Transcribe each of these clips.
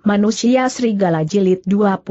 Manusia Serigala Jilid 24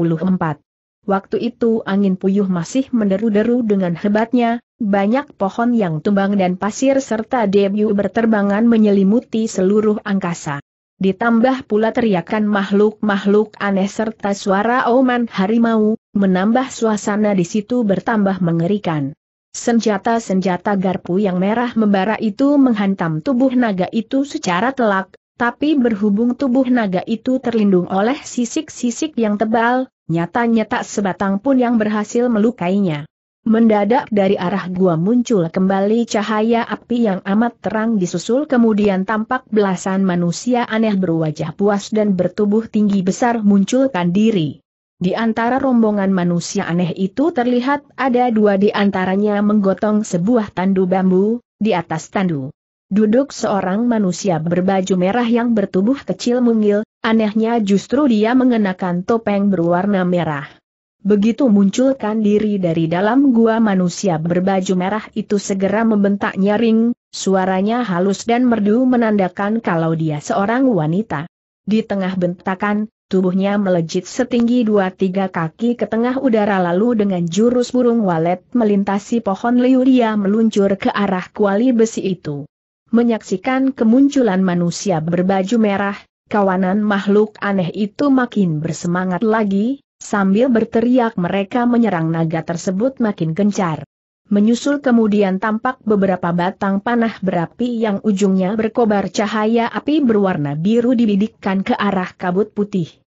Waktu itu angin puyuh masih menderu-deru dengan hebatnya, banyak pohon yang tumbang dan pasir serta debu berterbangan menyelimuti seluruh angkasa. Ditambah pula teriakan makhluk-makhluk aneh serta suara oman harimau, menambah suasana di situ bertambah mengerikan. Senjata-senjata garpu yang merah membara itu menghantam tubuh naga itu secara telak, tapi berhubung tubuh naga itu terlindung oleh sisik-sisik yang tebal, nyatanya tak sebatang pun yang berhasil melukainya. Mendadak dari arah gua muncul kembali cahaya api yang amat terang disusul kemudian tampak belasan manusia aneh berwajah puas dan bertubuh tinggi besar munculkan diri. Di antara rombongan manusia aneh itu terlihat ada dua di antaranya menggotong sebuah tandu bambu, di atas tandu Duduk seorang manusia berbaju merah yang bertubuh kecil mungil, anehnya justru dia mengenakan topeng berwarna merah. Begitu munculkan diri dari dalam gua manusia berbaju merah itu segera membentak nyaring, suaranya halus dan merdu menandakan kalau dia seorang wanita. Di tengah bentakan, tubuhnya melejit setinggi dua tiga kaki ke tengah udara lalu dengan jurus burung walet melintasi pohon liu meluncur ke arah kuali besi itu. Menyaksikan kemunculan manusia berbaju merah, kawanan makhluk aneh itu makin bersemangat lagi, sambil berteriak mereka menyerang naga tersebut makin gencar. Menyusul kemudian tampak beberapa batang panah berapi yang ujungnya berkobar cahaya api berwarna biru dibidikkan ke arah kabut putih.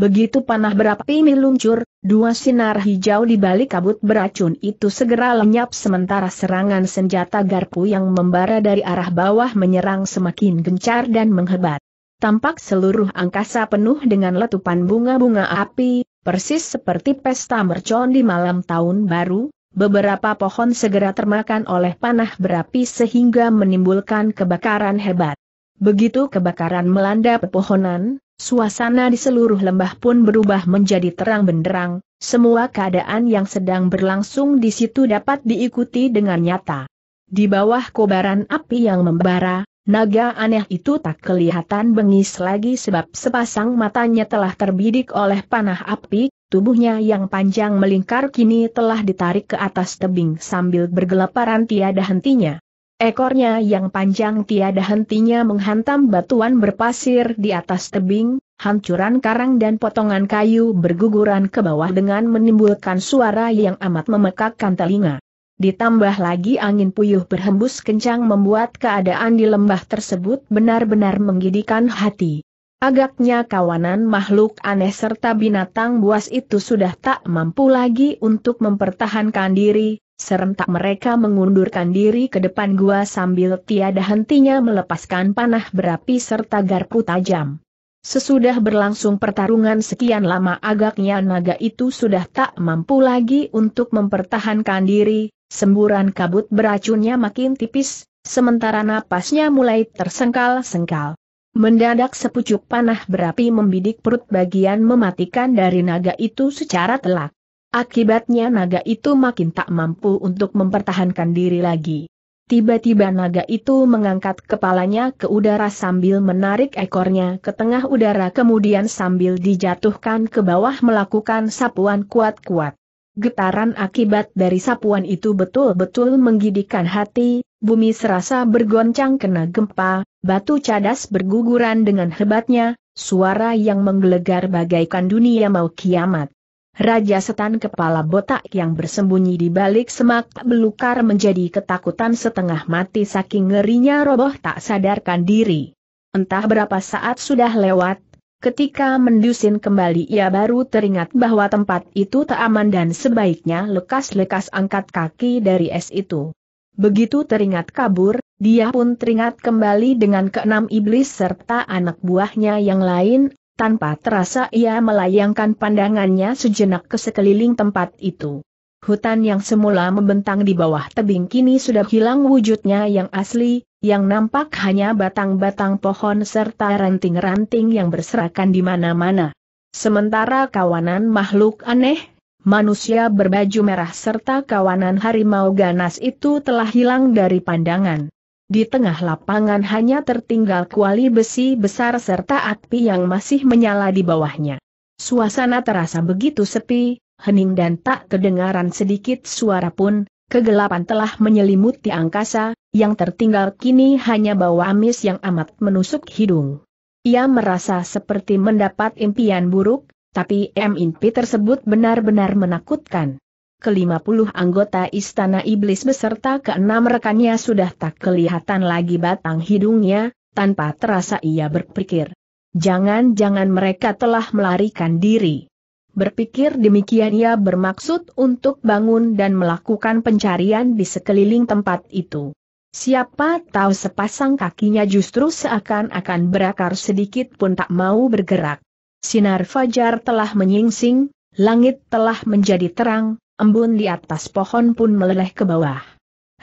Begitu panah berapi meluncur, dua sinar hijau di balik kabut beracun itu segera lenyap sementara serangan senjata garpu yang membara dari arah bawah menyerang semakin gencar dan menghebat. Tampak seluruh angkasa penuh dengan letupan bunga-bunga api, persis seperti pesta mercon di malam tahun baru, beberapa pohon segera termakan oleh panah berapi sehingga menimbulkan kebakaran hebat. Begitu kebakaran melanda pepohonan, Suasana di seluruh lembah pun berubah menjadi terang benderang, semua keadaan yang sedang berlangsung di situ dapat diikuti dengan nyata. Di bawah kobaran api yang membara, naga aneh itu tak kelihatan bengis lagi sebab sepasang matanya telah terbidik oleh panah api, tubuhnya yang panjang melingkar kini telah ditarik ke atas tebing sambil bergelaparan tiada hentinya. Ekornya yang panjang tiada hentinya menghantam batuan berpasir di atas tebing, hancuran karang dan potongan kayu berguguran ke bawah dengan menimbulkan suara yang amat memekakkan telinga. Ditambah lagi angin puyuh berhembus kencang membuat keadaan di lembah tersebut benar-benar menggidikan hati. Agaknya kawanan makhluk aneh serta binatang buas itu sudah tak mampu lagi untuk mempertahankan diri, Serentak mereka mengundurkan diri ke depan gua sambil tiada hentinya melepaskan panah berapi serta garpu tajam. Sesudah berlangsung pertarungan sekian lama agaknya naga itu sudah tak mampu lagi untuk mempertahankan diri, semburan kabut beracunnya makin tipis, sementara napasnya mulai tersengkal-sengkal. Mendadak sepucuk panah berapi membidik perut bagian mematikan dari naga itu secara telak. Akibatnya naga itu makin tak mampu untuk mempertahankan diri lagi. Tiba-tiba naga itu mengangkat kepalanya ke udara sambil menarik ekornya ke tengah udara kemudian sambil dijatuhkan ke bawah melakukan sapuan kuat-kuat. Getaran akibat dari sapuan itu betul-betul menggidikan hati, bumi serasa bergoncang kena gempa, batu cadas berguguran dengan hebatnya, suara yang menggelegar bagaikan dunia mau kiamat. Raja setan kepala botak yang bersembunyi di balik semak belukar menjadi ketakutan setengah mati saking ngerinya roboh tak sadarkan diri. Entah berapa saat sudah lewat, ketika mendusin kembali ia baru teringat bahwa tempat itu tak aman dan sebaiknya lekas-lekas angkat kaki dari es itu. Begitu teringat kabur, dia pun teringat kembali dengan keenam iblis serta anak buahnya yang lain, tanpa terasa ia melayangkan pandangannya sejenak ke sekeliling tempat itu. Hutan yang semula membentang di bawah tebing kini sudah hilang wujudnya yang asli, yang nampak hanya batang-batang pohon serta ranting-ranting yang berserakan di mana-mana. Sementara kawanan makhluk aneh, manusia berbaju merah serta kawanan harimau ganas itu telah hilang dari pandangan. Di tengah lapangan hanya tertinggal kuali besi besar serta api yang masih menyala di bawahnya. Suasana terasa begitu sepi, hening dan tak kedengaran sedikit suara pun, kegelapan telah menyelimuti angkasa, yang tertinggal kini hanya bau amis yang amat menusuk hidung. Ia merasa seperti mendapat impian buruk, tapi M. tersebut benar-benar menakutkan ke-50 anggota Istana Iblis beserta keenam rekannya sudah tak kelihatan lagi batang hidungnya, tanpa terasa ia berpikir. Jangan-jangan mereka telah melarikan diri. Berpikir demikian ia bermaksud untuk bangun dan melakukan pencarian di sekeliling tempat itu. Siapa tahu sepasang kakinya justru seakan-akan berakar sedikit pun tak mau bergerak. Sinar fajar telah menyingsing, langit telah menjadi terang, embun di atas pohon pun meleleh ke bawah.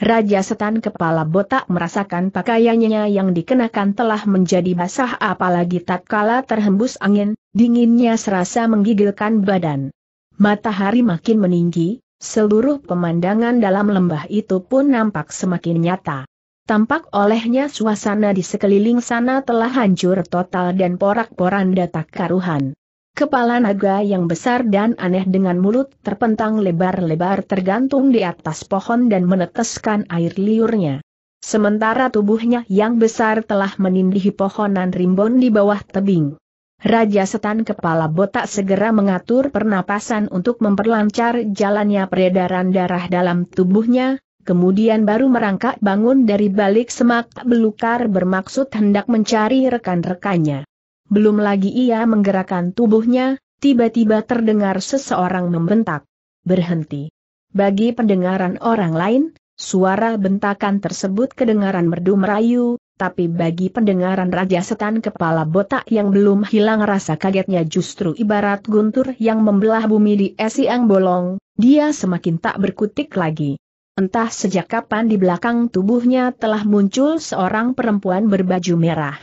Raja setan kepala botak merasakan pakaiannya yang dikenakan telah menjadi basah apalagi tatkala terhembus angin, dinginnya serasa menggigilkan badan. Matahari makin meninggi, seluruh pemandangan dalam lembah itu pun nampak semakin nyata. Tampak olehnya suasana di sekeliling sana telah hancur total dan porak-poranda tak karuhan. Kepala naga yang besar dan aneh dengan mulut terpentang lebar-lebar tergantung di atas pohon dan meneteskan air liurnya. Sementara tubuhnya yang besar telah menindihi pohonan rimbun di bawah tebing. Raja setan kepala botak segera mengatur pernapasan untuk memperlancar jalannya peredaran darah dalam tubuhnya, kemudian baru merangkak bangun dari balik semak belukar bermaksud hendak mencari rekan-rekannya. Belum lagi ia menggerakkan tubuhnya, tiba-tiba terdengar seseorang membentak. Berhenti. Bagi pendengaran orang lain, suara bentakan tersebut kedengaran merdu merayu, tapi bagi pendengaran Raja Setan kepala botak yang belum hilang rasa kagetnya justru ibarat guntur yang membelah bumi di esiang bolong, dia semakin tak berkutik lagi. Entah sejak kapan di belakang tubuhnya telah muncul seorang perempuan berbaju merah.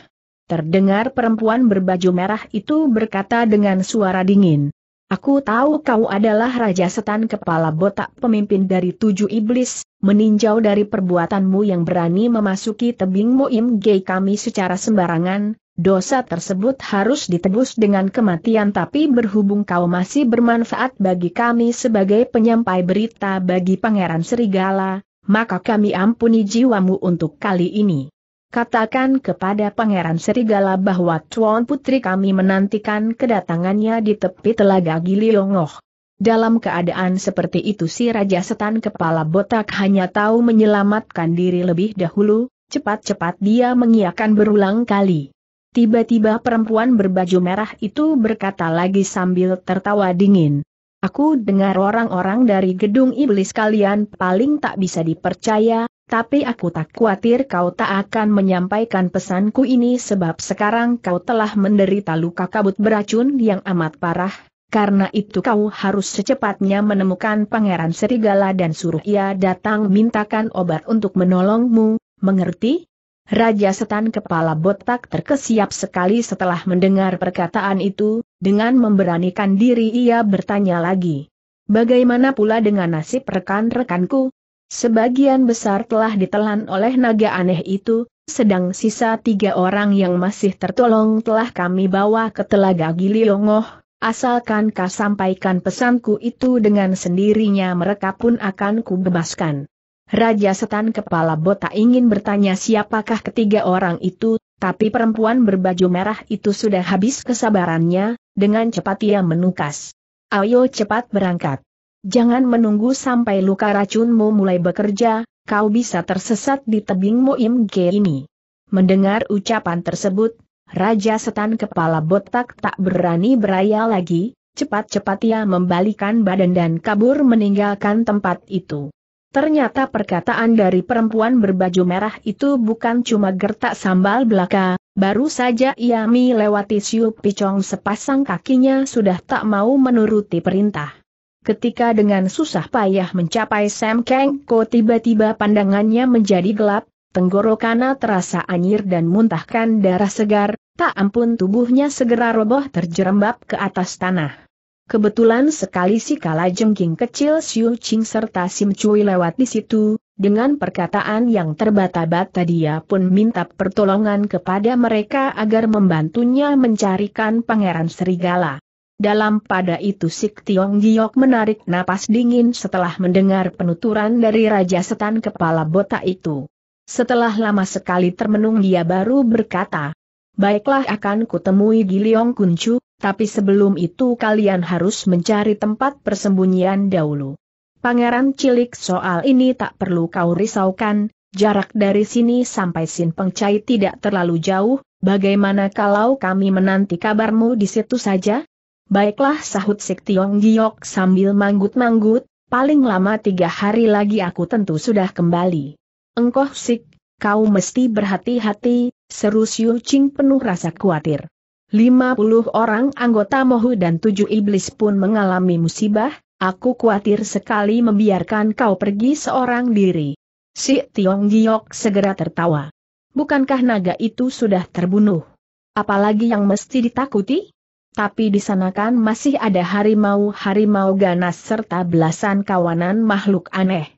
Terdengar perempuan berbaju merah itu berkata dengan suara dingin. Aku tahu kau adalah Raja Setan Kepala Botak pemimpin dari tujuh iblis, meninjau dari perbuatanmu yang berani memasuki tebing Moim Gay kami secara sembarangan, dosa tersebut harus ditebus dengan kematian tapi berhubung kau masih bermanfaat bagi kami sebagai penyampai berita bagi Pangeran Serigala, maka kami ampuni jiwamu untuk kali ini. Katakan kepada Pangeran Serigala bahwa Tuan Putri kami menantikan kedatangannya di tepi telaga Gili Longoh. Dalam keadaan seperti itu si Raja Setan Kepala Botak hanya tahu menyelamatkan diri lebih dahulu, cepat-cepat dia mengiakan berulang kali. Tiba-tiba perempuan berbaju merah itu berkata lagi sambil tertawa dingin, Aku dengar orang-orang dari gedung iblis kalian paling tak bisa dipercaya, tapi aku tak khawatir kau tak akan menyampaikan pesanku ini sebab sekarang kau telah menderita luka kabut beracun yang amat parah, karena itu kau harus secepatnya menemukan Pangeran Serigala dan suruh ia datang mintakan obat untuk menolongmu, mengerti? Raja Setan Kepala Botak terkesiap sekali setelah mendengar perkataan itu, dengan memberanikan diri ia bertanya lagi. Bagaimana pula dengan nasib rekan-rekanku? Sebagian besar telah ditelan oleh naga aneh itu, sedang sisa tiga orang yang masih tertolong telah kami bawa ke telaga Giliongoh, asalkan kau sampaikan pesanku itu dengan sendirinya mereka pun akan kubebaskan. Raja Setan Kepala Botak ingin bertanya siapakah ketiga orang itu, tapi perempuan berbaju merah itu sudah habis kesabarannya, dengan cepat ia menukas. Ayo cepat berangkat. Jangan menunggu sampai luka racunmu mulai bekerja, kau bisa tersesat di tebing Moim Ge ini. Mendengar ucapan tersebut, Raja Setan Kepala Botak tak berani beraya lagi, cepat-cepat ia membalikan badan dan kabur meninggalkan tempat itu. Ternyata perkataan dari perempuan berbaju merah itu bukan cuma gertak sambal belaka, baru saja ia melewati siup Picong sepasang kakinya sudah tak mau menuruti perintah. Ketika dengan susah payah mencapai Sam Kang Ko tiba-tiba pandangannya menjadi gelap, tenggorokana terasa anyir dan muntahkan darah segar, tak ampun tubuhnya segera roboh terjerembab ke atas tanah. Kebetulan sekali si jengking kecil Siu Ching serta Sim Cui lewat di situ, dengan perkataan yang terbata-bata dia pun minta pertolongan kepada mereka agar membantunya mencarikan pangeran serigala. Dalam pada itu Sik Tiong Giok menarik napas dingin setelah mendengar penuturan dari Raja Setan Kepala Botak itu. Setelah lama sekali termenung dia baru berkata, baiklah akan kutemui Giliong Kuncu, tapi sebelum itu kalian harus mencari tempat persembunyian dahulu. Pangeran cilik soal ini tak perlu kau risaukan, jarak dari sini sampai Sin Pengcai tidak terlalu jauh, bagaimana kalau kami menanti kabarmu di situ saja? Baiklah sahut Sik Tiong Giok sambil manggut-manggut, paling lama tiga hari lagi aku tentu sudah kembali. Engkau Sik, kau mesti berhati-hati, seru Siu Qing penuh rasa khawatir. 50 orang anggota Mohu dan tujuh iblis pun mengalami musibah, aku khawatir sekali membiarkan kau pergi seorang diri. Si Tiong Giok segera tertawa. Bukankah naga itu sudah terbunuh? Apalagi yang mesti ditakuti? Tapi di sana kan masih ada harimau-harimau ganas serta belasan kawanan makhluk aneh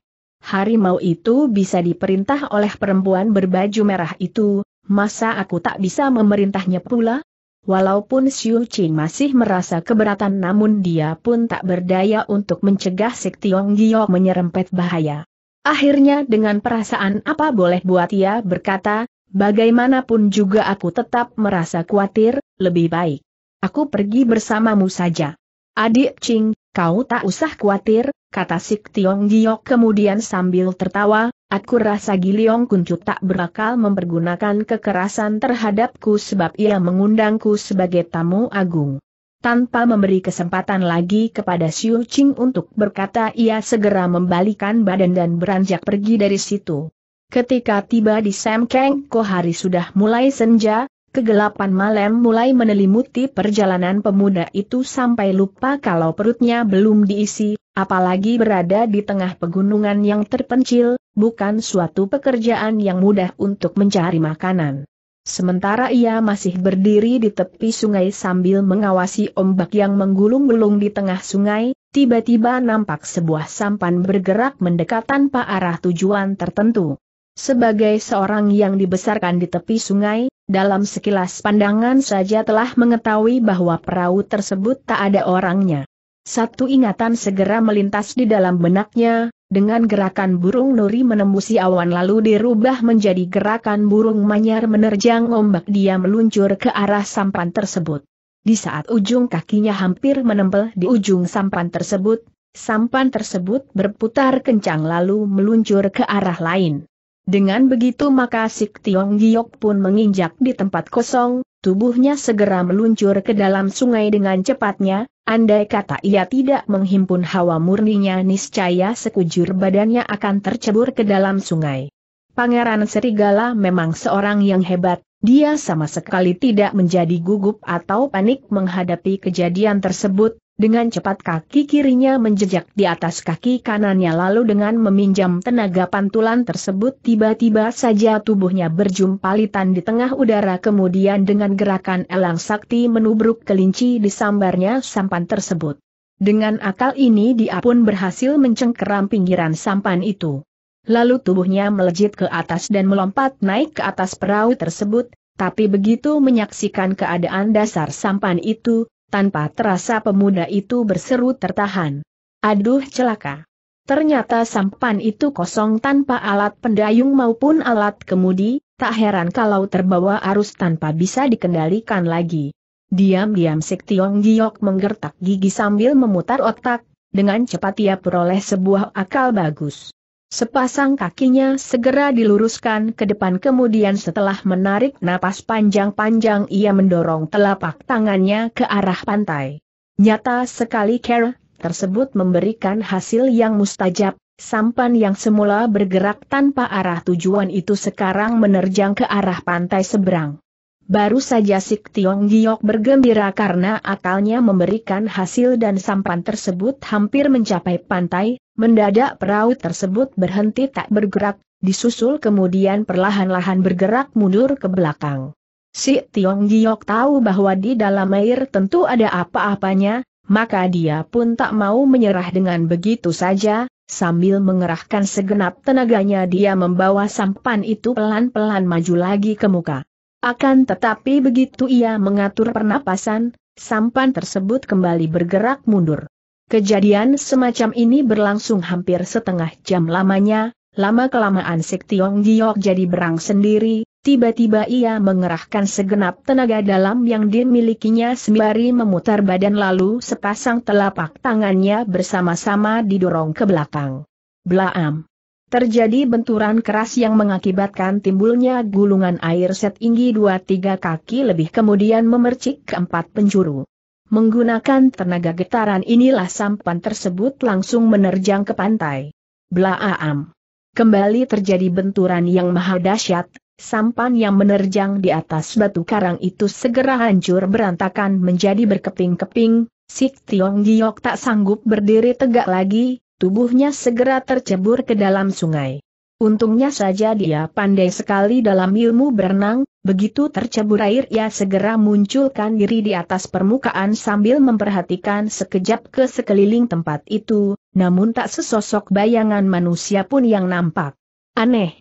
harimau itu bisa diperintah oleh perempuan berbaju merah itu, masa aku tak bisa memerintahnya pula? Walaupun Xiu Qing masih merasa keberatan namun dia pun tak berdaya untuk mencegah Sik Tiong Giok menyerempet bahaya. Akhirnya dengan perasaan apa boleh buat ia berkata, bagaimanapun juga aku tetap merasa khawatir, lebih baik. Aku pergi bersamamu saja. Adik Qing, Kau tak usah khawatir, kata Sik Tiong Giok kemudian sambil tertawa, aku rasa Giliong Kuncu tak berakal mempergunakan kekerasan terhadapku sebab ia mengundangku sebagai tamu agung. Tanpa memberi kesempatan lagi kepada Xiu Qing untuk berkata ia segera membalikan badan dan beranjak pergi dari situ. Ketika tiba di Sam Kang, Kohari sudah mulai senja, Kegelapan malam mulai menelimuti perjalanan pemuda itu sampai lupa kalau perutnya belum diisi, apalagi berada di tengah pegunungan yang terpencil, bukan suatu pekerjaan yang mudah untuk mencari makanan. Sementara ia masih berdiri di tepi sungai sambil mengawasi ombak yang menggulung-gulung di tengah sungai, tiba-tiba nampak sebuah sampan bergerak mendekat tanpa arah tujuan tertentu. Sebagai seorang yang dibesarkan di tepi sungai, dalam sekilas pandangan saja telah mengetahui bahwa perahu tersebut tak ada orangnya. Satu ingatan segera melintas di dalam benaknya, dengan gerakan burung nuri menembusi awan lalu dirubah menjadi gerakan burung manyar menerjang ombak dia meluncur ke arah sampan tersebut. Di saat ujung kakinya hampir menempel di ujung sampan tersebut, sampan tersebut berputar kencang lalu meluncur ke arah lain. Dengan begitu maka Sik Tiong Giok pun menginjak di tempat kosong, tubuhnya segera meluncur ke dalam sungai dengan cepatnya, andai kata ia tidak menghimpun hawa murninya niscaya sekujur badannya akan tercebur ke dalam sungai. Pangeran Serigala memang seorang yang hebat, dia sama sekali tidak menjadi gugup atau panik menghadapi kejadian tersebut, dengan cepat kaki kirinya menjejak di atas kaki kanannya lalu dengan meminjam tenaga pantulan tersebut tiba-tiba saja tubuhnya berjumpalitan di tengah udara kemudian dengan gerakan elang sakti menubruk kelinci di sambarnya sampan tersebut. Dengan akal ini dia pun berhasil mencengkeram pinggiran sampan itu. Lalu tubuhnya melejit ke atas dan melompat naik ke atas perahu tersebut, tapi begitu menyaksikan keadaan dasar sampan itu, tanpa terasa pemuda itu berseru tertahan. Aduh celaka. Ternyata sampan itu kosong tanpa alat pendayung maupun alat kemudi, tak heran kalau terbawa arus tanpa bisa dikendalikan lagi. Diam-diam Sik Tiong Giok menggertak gigi sambil memutar otak, dengan cepat ia peroleh sebuah akal bagus. Sepasang kakinya segera diluruskan ke depan kemudian setelah menarik napas panjang-panjang ia mendorong telapak tangannya ke arah pantai. Nyata sekali care tersebut memberikan hasil yang mustajab, sampan yang semula bergerak tanpa arah tujuan itu sekarang menerjang ke arah pantai seberang. Baru saja Sik Tiong Giok bergembira karena akalnya memberikan hasil dan sampan tersebut hampir mencapai pantai, mendadak perahu tersebut berhenti tak bergerak, disusul kemudian perlahan-lahan bergerak mundur ke belakang. Si Tiong Giok tahu bahwa di dalam air tentu ada apa-apanya, maka dia pun tak mau menyerah dengan begitu saja, Sambil mengerahkan segenap tenaganya dia membawa sampan itu pelan-pelan maju lagi ke muka. Akan tetapi begitu ia mengatur pernapasan, sampan tersebut kembali bergerak mundur. Kejadian semacam ini berlangsung hampir setengah jam lamanya, lama-kelamaan Sik Tiong Giok jadi berang sendiri, tiba-tiba ia mengerahkan segenap tenaga dalam yang dimilikinya sembari memutar badan lalu sepasang telapak tangannya bersama-sama didorong ke belakang. Blaam! Terjadi benturan keras yang mengakibatkan timbulnya gulungan air setinggi 2-3 kaki lebih kemudian memercik keempat penjuru. Menggunakan tenaga getaran inilah sampan tersebut langsung menerjang ke pantai. Blaam. Kembali terjadi benturan yang maha dahsyat, sampan yang menerjang di atas batu karang itu segera hancur berantakan menjadi berkeping-keping, Sik Tiong Giok tak sanggup berdiri tegak lagi, tubuhnya segera tercebur ke dalam sungai. Untungnya saja dia pandai sekali dalam ilmu berenang, begitu tercebur air ia segera munculkan diri di atas permukaan sambil memperhatikan sekejap ke sekeliling tempat itu, namun tak sesosok bayangan manusia pun yang nampak. Aneh.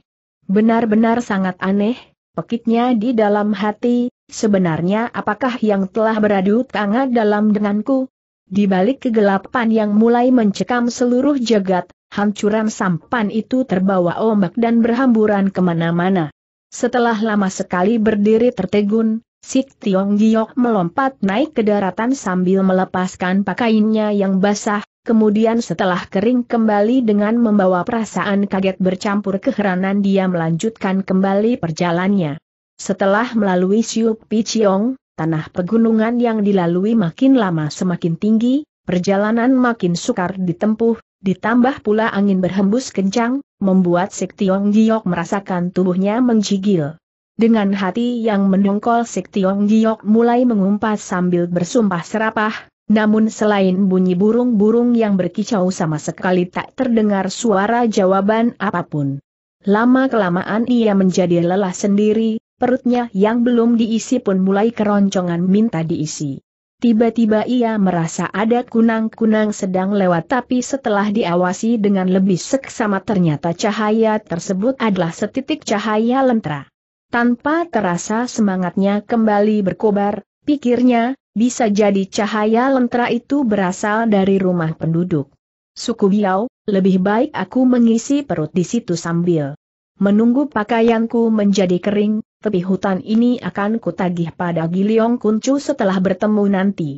Benar-benar sangat aneh, Pekitnya di dalam hati, sebenarnya apakah yang telah beradu tangan dalam denganku? Di balik kegelapan yang mulai mencekam seluruh jagat, hancuran sampan itu terbawa ombak dan berhamburan kemana-mana. Setelah lama sekali berdiri tertegun, Sik Tiong Giok melompat naik ke daratan sambil melepaskan pakainya yang basah, kemudian setelah kering kembali dengan membawa perasaan kaget bercampur keheranan dia melanjutkan kembali perjalannya. Setelah melalui Siu Pi Chiong, tanah pegunungan yang dilalui makin lama semakin tinggi, perjalanan makin sukar ditempuh, ditambah pula angin berhembus kencang, membuat Sik Tiong Giok merasakan tubuhnya menggigil. Dengan hati yang mendongkol Sik Tiong Giok mulai mengumpat sambil bersumpah serapah, namun selain bunyi burung-burung yang berkicau sama sekali tak terdengar suara jawaban apapun. Lama-kelamaan ia menjadi lelah sendiri, perutnya yang belum diisi pun mulai keroncongan minta diisi. Tiba-tiba ia merasa ada kunang-kunang sedang lewat tapi setelah diawasi dengan lebih seksama ternyata cahaya tersebut adalah setitik cahaya lentera. Tanpa terasa semangatnya kembali berkobar, pikirnya, bisa jadi cahaya lentera itu berasal dari rumah penduduk. Suku Biau, lebih baik aku mengisi perut di situ sambil menunggu pakaianku menjadi kering, tepi hutan ini akan kutagih pada Giliong Kuncu setelah bertemu nanti.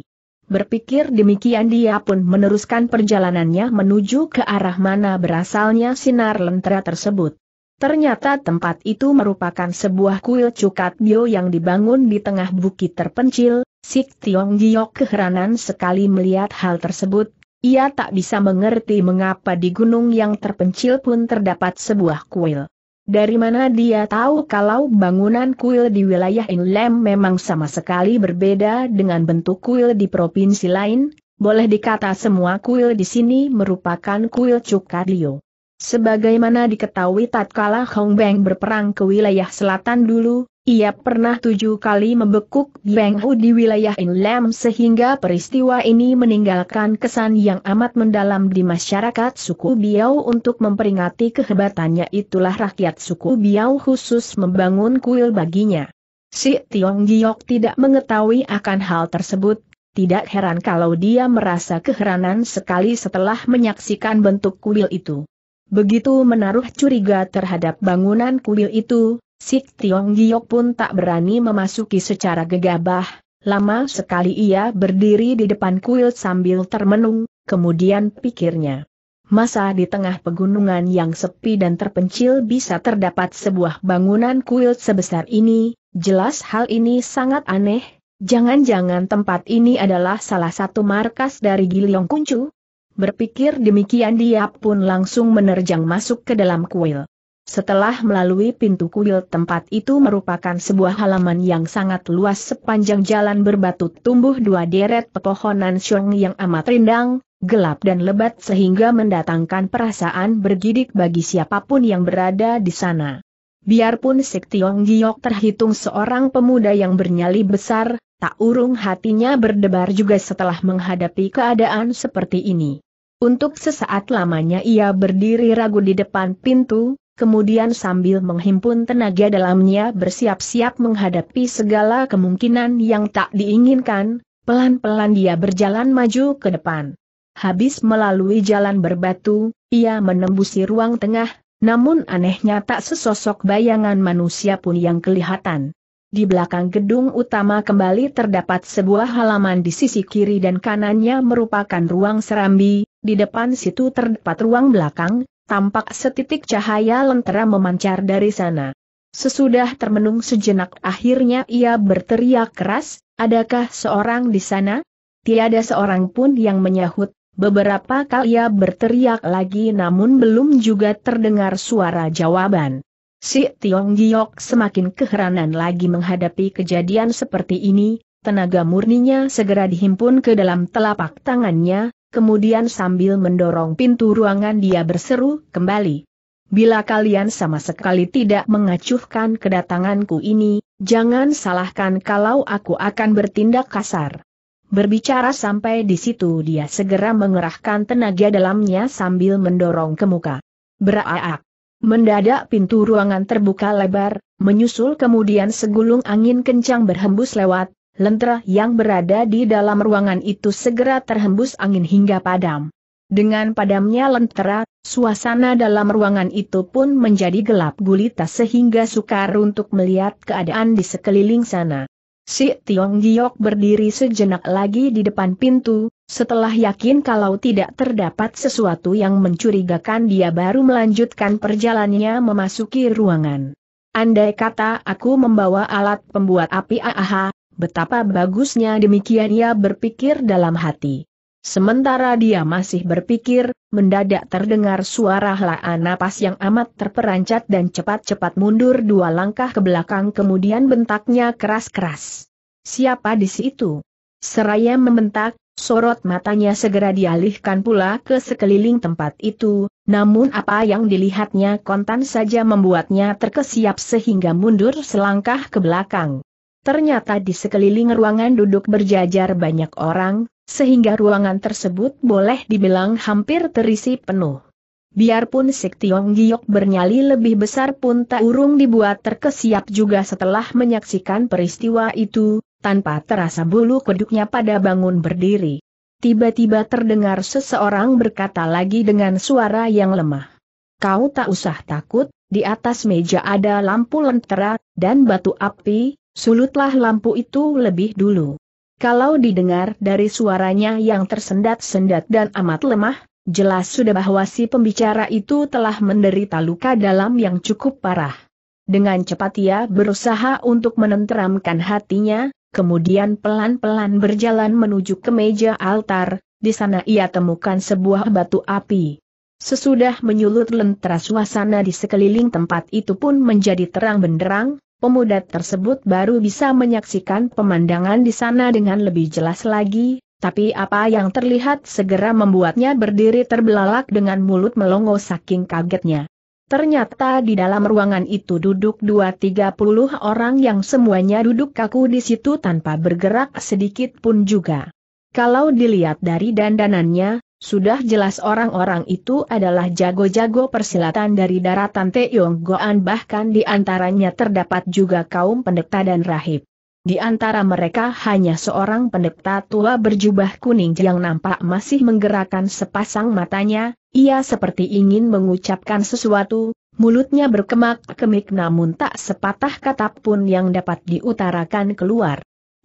Berpikir demikian dia pun meneruskan perjalanannya menuju ke arah mana berasalnya sinar lentera tersebut. Ternyata tempat itu merupakan sebuah kuil cukat bio yang dibangun di tengah bukit terpencil, Sik Tiong Giok keheranan sekali melihat hal tersebut, ia tak bisa mengerti mengapa di gunung yang terpencil pun terdapat sebuah kuil. Dari mana dia tahu kalau bangunan kuil di wilayah Inlem memang sama sekali berbeda dengan bentuk kuil di provinsi lain? Boleh dikata semua kuil di sini merupakan kuil Cukadio. Sebagaimana diketahui tatkala Hong Beng berperang ke wilayah selatan dulu, ia pernah tujuh kali membekuk Beng Hu di wilayah Inlam sehingga peristiwa ini meninggalkan kesan yang amat mendalam di masyarakat suku Biau untuk memperingati kehebatannya itulah rakyat suku Biau khusus membangun kuil baginya. Si Tiong Giok tidak mengetahui akan hal tersebut, tidak heran kalau dia merasa keheranan sekali setelah menyaksikan bentuk kuil itu. Begitu menaruh curiga terhadap bangunan kuil itu, Sik Tiong Giok pun tak berani memasuki secara gegabah, lama sekali ia berdiri di depan kuil sambil termenung, kemudian pikirnya. Masa di tengah pegunungan yang sepi dan terpencil bisa terdapat sebuah bangunan kuil sebesar ini, jelas hal ini sangat aneh, jangan-jangan tempat ini adalah salah satu markas dari Giliong Kuncu? Berpikir demikian dia pun langsung menerjang masuk ke dalam kuil. Setelah melalui pintu kuil tempat itu merupakan sebuah halaman yang sangat luas sepanjang jalan berbatu tumbuh dua deret pepohonan syong yang amat rindang, gelap dan lebat sehingga mendatangkan perasaan bergidik bagi siapapun yang berada di sana. Biarpun Tiong Giok terhitung seorang pemuda yang bernyali besar, tak urung hatinya berdebar juga setelah menghadapi keadaan seperti ini. Untuk sesaat lamanya ia berdiri ragu di depan pintu, kemudian sambil menghimpun tenaga dalamnya bersiap-siap menghadapi segala kemungkinan yang tak diinginkan, pelan-pelan dia berjalan maju ke depan. Habis melalui jalan berbatu, ia menembusi ruang tengah, namun anehnya tak sesosok bayangan manusia pun yang kelihatan. Di belakang gedung utama kembali terdapat sebuah halaman di sisi kiri dan kanannya merupakan ruang serambi, di depan situ terdapat ruang belakang, tampak setitik cahaya lentera memancar dari sana. Sesudah termenung sejenak akhirnya ia berteriak keras, adakah seorang di sana? Tiada seorang pun yang menyahut, beberapa kali ia berteriak lagi namun belum juga terdengar suara jawaban. Si Tiong Giok semakin keheranan lagi menghadapi kejadian seperti ini, tenaga murninya segera dihimpun ke dalam telapak tangannya, kemudian sambil mendorong pintu ruangan dia berseru kembali. Bila kalian sama sekali tidak mengacuhkan kedatanganku ini, jangan salahkan kalau aku akan bertindak kasar. Berbicara sampai di situ dia segera mengerahkan tenaga dalamnya sambil mendorong ke muka. Beraak. Mendadak pintu ruangan terbuka lebar, menyusul kemudian segulung angin kencang berhembus lewat, Lentera yang berada di dalam ruangan itu segera terhembus angin hingga padam. Dengan padamnya lentera, suasana dalam ruangan itu pun menjadi gelap gulita sehingga sukar untuk melihat keadaan di sekeliling sana. Si Tiong Giok berdiri sejenak lagi di depan pintu, setelah yakin kalau tidak terdapat sesuatu yang mencurigakan dia baru melanjutkan perjalannya memasuki ruangan. Andai kata aku membawa alat pembuat api aha, Betapa bagusnya demikian ia berpikir dalam hati. Sementara dia masih berpikir, mendadak terdengar suara helaan napas yang amat terperancat dan cepat-cepat mundur dua langkah ke belakang kemudian bentaknya keras-keras. Siapa di situ? Seraya membentak, sorot matanya segera dialihkan pula ke sekeliling tempat itu, namun apa yang dilihatnya kontan saja membuatnya terkesiap sehingga mundur selangkah ke belakang. Ternyata di sekeliling ruangan duduk berjajar banyak orang, sehingga ruangan tersebut boleh dibilang hampir terisi penuh. Biarpun Sik Tiong Giok bernyali lebih besar pun tak urung dibuat terkesiap juga setelah menyaksikan peristiwa itu, tanpa terasa bulu kuduknya pada bangun berdiri. Tiba-tiba terdengar seseorang berkata lagi dengan suara yang lemah. Kau tak usah takut, di atas meja ada lampu lentera, dan batu api, Sulutlah lampu itu lebih dulu. Kalau didengar dari suaranya yang tersendat-sendat dan amat lemah, jelas sudah bahwa si pembicara itu telah menderita luka dalam yang cukup parah. Dengan cepat ia berusaha untuk menenteramkan hatinya, kemudian pelan-pelan berjalan menuju ke meja altar, di sana ia temukan sebuah batu api. Sesudah menyulut lentera suasana di sekeliling tempat itu pun menjadi terang benderang, pemuda tersebut baru bisa menyaksikan pemandangan di sana dengan lebih jelas lagi, tapi apa yang terlihat segera membuatnya berdiri terbelalak dengan mulut melongo saking kagetnya. Ternyata di dalam ruangan itu duduk dua tiga puluh orang yang semuanya duduk kaku di situ tanpa bergerak sedikit pun juga. Kalau dilihat dari dandanannya, sudah jelas orang-orang itu adalah jago-jago persilatan dari daratan Goan bahkan di antaranya terdapat juga kaum pendeta dan rahib. Di antara mereka hanya seorang pendeta tua berjubah kuning yang nampak masih menggerakkan sepasang matanya, ia seperti ingin mengucapkan sesuatu, mulutnya berkemak-kemik namun tak sepatah kata pun yang dapat diutarakan keluar.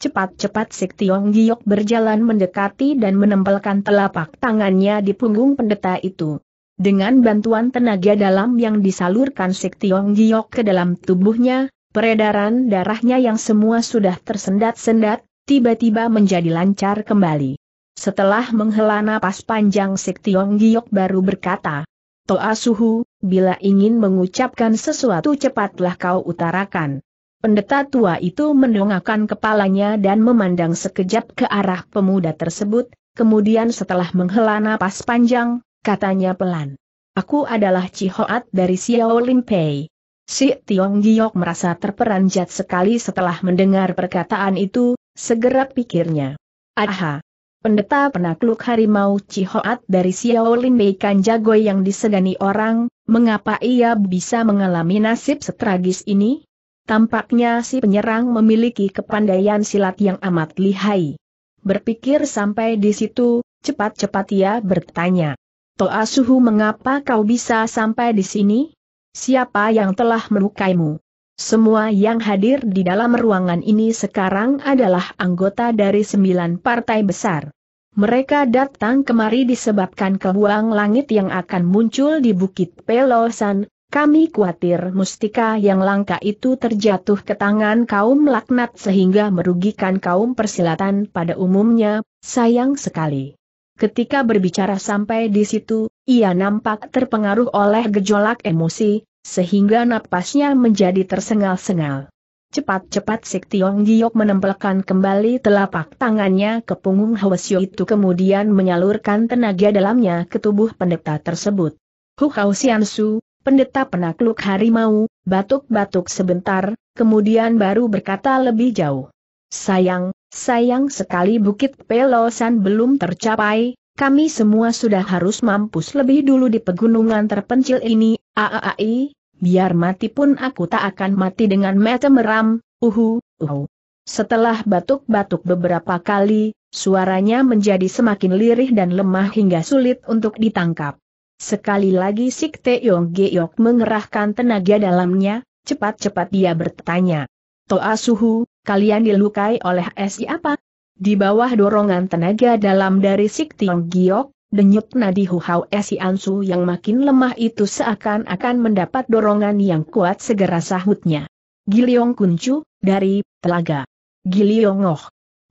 Cepat-cepat Sik Tiong Giok berjalan mendekati dan menempelkan telapak tangannya di punggung pendeta itu. Dengan bantuan tenaga dalam yang disalurkan Sik Tiong Giok ke dalam tubuhnya, peredaran darahnya yang semua sudah tersendat-sendat, tiba-tiba menjadi lancar kembali. Setelah menghela napas panjang Sik Tiong Giok baru berkata, Toa Suhu, bila ingin mengucapkan sesuatu cepatlah kau utarakan. Pendeta tua itu mendongakkan kepalanya dan memandang sekejap ke arah pemuda tersebut, kemudian setelah menghela napas panjang, katanya pelan. Aku adalah Cihoat dari Xiao Limpei. Si Tiong Giok merasa terperanjat sekali setelah mendengar perkataan itu, segera pikirnya. Aha! Pendeta penakluk harimau Cihoat dari Xiao Limpei kan jago yang disegani orang, mengapa ia bisa mengalami nasib setragis ini? Tampaknya si penyerang memiliki kepandaian silat yang amat lihai. Berpikir sampai di situ, cepat-cepat ia bertanya. Toa Suhu mengapa kau bisa sampai di sini? Siapa yang telah melukaimu? Semua yang hadir di dalam ruangan ini sekarang adalah anggota dari sembilan partai besar. Mereka datang kemari disebabkan kebuang langit yang akan muncul di Bukit Pelosan, kami khawatir mustika yang langka itu terjatuh ke tangan kaum laknat sehingga merugikan kaum persilatan pada umumnya, sayang sekali. Ketika berbicara sampai di situ, ia nampak terpengaruh oleh gejolak emosi, sehingga napasnya menjadi tersengal-sengal. Cepat-cepat Sik Tiong Giok menempelkan kembali telapak tangannya ke punggung Hwasyo itu kemudian menyalurkan tenaga dalamnya ke tubuh pendeta tersebut. Hu Hao Su, pendeta penakluk harimau, batuk-batuk sebentar, kemudian baru berkata lebih jauh. Sayang, sayang sekali Bukit Pelosan belum tercapai, kami semua sudah harus mampus lebih dulu di pegunungan terpencil ini, aaai, biar mati pun aku tak akan mati dengan mata meram, uhu, uhu. Setelah batuk-batuk beberapa kali, suaranya menjadi semakin lirih dan lemah hingga sulit untuk ditangkap. Sekali lagi Sik Teong Geok mengerahkan tenaga dalamnya, cepat-cepat dia bertanya. Toa Suhu, kalian dilukai oleh SI apa? Di bawah dorongan tenaga dalam dari Sik Teong Geok, denyut nadi Huhau si Ansu yang makin lemah itu seakan-akan mendapat dorongan yang kuat segera sahutnya. Giliong Kuncu, dari Telaga. Giliong Oh,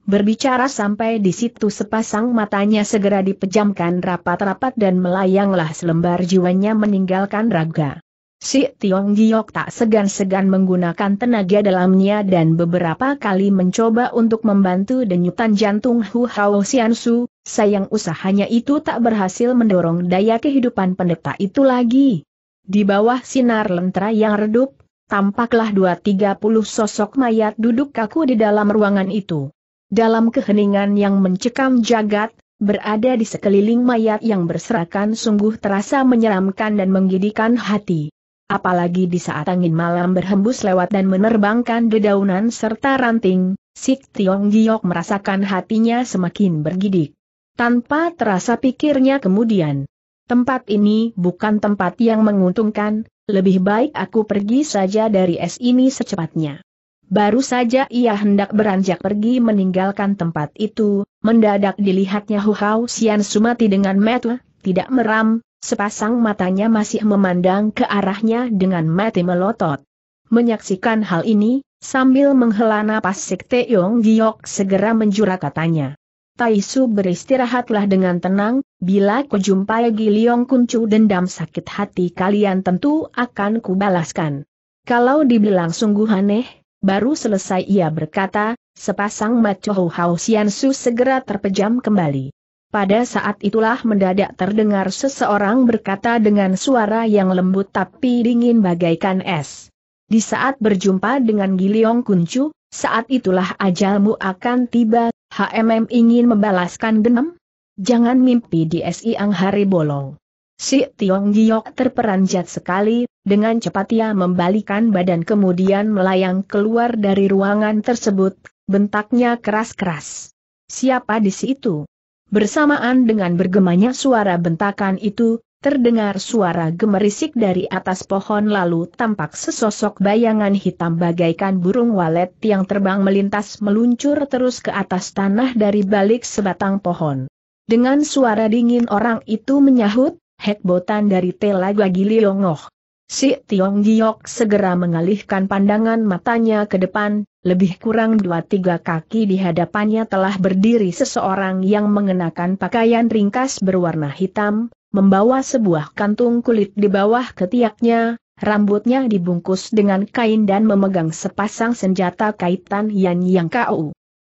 Berbicara sampai di situ sepasang matanya segera dipejamkan rapat-rapat dan melayanglah selembar jiwanya meninggalkan raga. Si Tiong Giok tak segan-segan menggunakan tenaga dalamnya dan beberapa kali mencoba untuk membantu denyutan jantung Hu Hao Xiansu, sayang usahanya itu tak berhasil mendorong daya kehidupan pendeta itu lagi. Di bawah sinar lentera yang redup, tampaklah dua tiga puluh sosok mayat duduk kaku di dalam ruangan itu. Dalam keheningan yang mencekam jagat, berada di sekeliling mayat yang berserakan sungguh terasa menyeramkan dan menggidikan hati. Apalagi di saat angin malam berhembus lewat dan menerbangkan dedaunan serta ranting, Sik Tiong Giok merasakan hatinya semakin bergidik. Tanpa terasa pikirnya kemudian, tempat ini bukan tempat yang menguntungkan, lebih baik aku pergi saja dari es ini secepatnya. Baru saja ia hendak beranjak pergi meninggalkan tempat itu, mendadak dilihatnya Hu Hao Xian Sumati dengan metu, tidak meram, sepasang matanya masih memandang ke arahnya dengan mati melotot. Menyaksikan hal ini, sambil menghela napas Sekte Yong Giok segera menjura katanya. Taisu beristirahatlah dengan tenang, bila kujumpai Giliong Kuncu dendam sakit hati kalian tentu akan kubalaskan. Kalau dibilang sungguh aneh, Baru selesai ia berkata, sepasang maco Hau su segera terpejam kembali. Pada saat itulah mendadak terdengar seseorang berkata dengan suara yang lembut tapi dingin bagaikan es. Di saat berjumpa dengan Giliong Kuncu, saat itulah ajalmu akan tiba, HMM ingin membalaskan dendam? Jangan mimpi di SI Ang Hari Bolong. Si Tiong Giok terperanjat sekali, dengan cepat ia membalikan badan kemudian melayang keluar dari ruangan tersebut, bentaknya keras-keras. Siapa di situ? Bersamaan dengan bergemanya suara bentakan itu, terdengar suara gemerisik dari atas pohon lalu tampak sesosok bayangan hitam bagaikan burung walet yang terbang melintas meluncur terus ke atas tanah dari balik sebatang pohon. Dengan suara dingin orang itu menyahut, hek botan dari telaga Giliongoh. Si Tiong Giok segera mengalihkan pandangan matanya ke depan, lebih kurang dua tiga kaki di hadapannya telah berdiri seseorang yang mengenakan pakaian ringkas berwarna hitam, membawa sebuah kantung kulit di bawah ketiaknya, rambutnya dibungkus dengan kain dan memegang sepasang senjata kaitan Yan Yang Kau.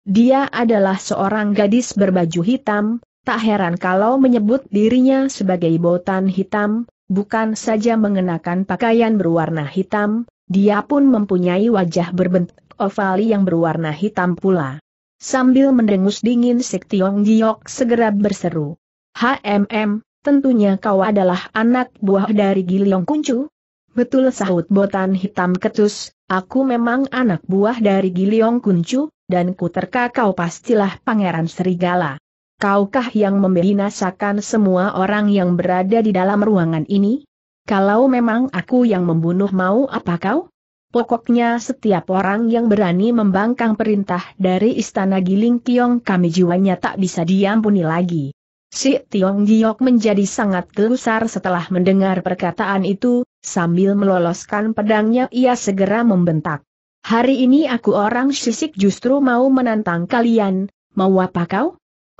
Dia adalah seorang gadis berbaju hitam, Tak heran kalau menyebut dirinya sebagai botan hitam, bukan saja mengenakan pakaian berwarna hitam, dia pun mempunyai wajah berbentuk ovali yang berwarna hitam pula. Sambil mendengus dingin Sik Tiong Giok segera berseru. HMM, tentunya kau adalah anak buah dari Giliong Kuncu? Betul sahut botan hitam ketus, aku memang anak buah dari Giliong Kuncu, dan ku terka kau pastilah pangeran serigala kaukah yang membinasakan semua orang yang berada di dalam ruangan ini? Kalau memang aku yang membunuh mau apa kau? Pokoknya setiap orang yang berani membangkang perintah dari Istana Giling Tiong kami jiwanya tak bisa diampuni lagi. Si Tiong Giok menjadi sangat gelusar setelah mendengar perkataan itu, sambil meloloskan pedangnya ia segera membentak. Hari ini aku orang sisik justru mau menantang kalian, mau apa kau?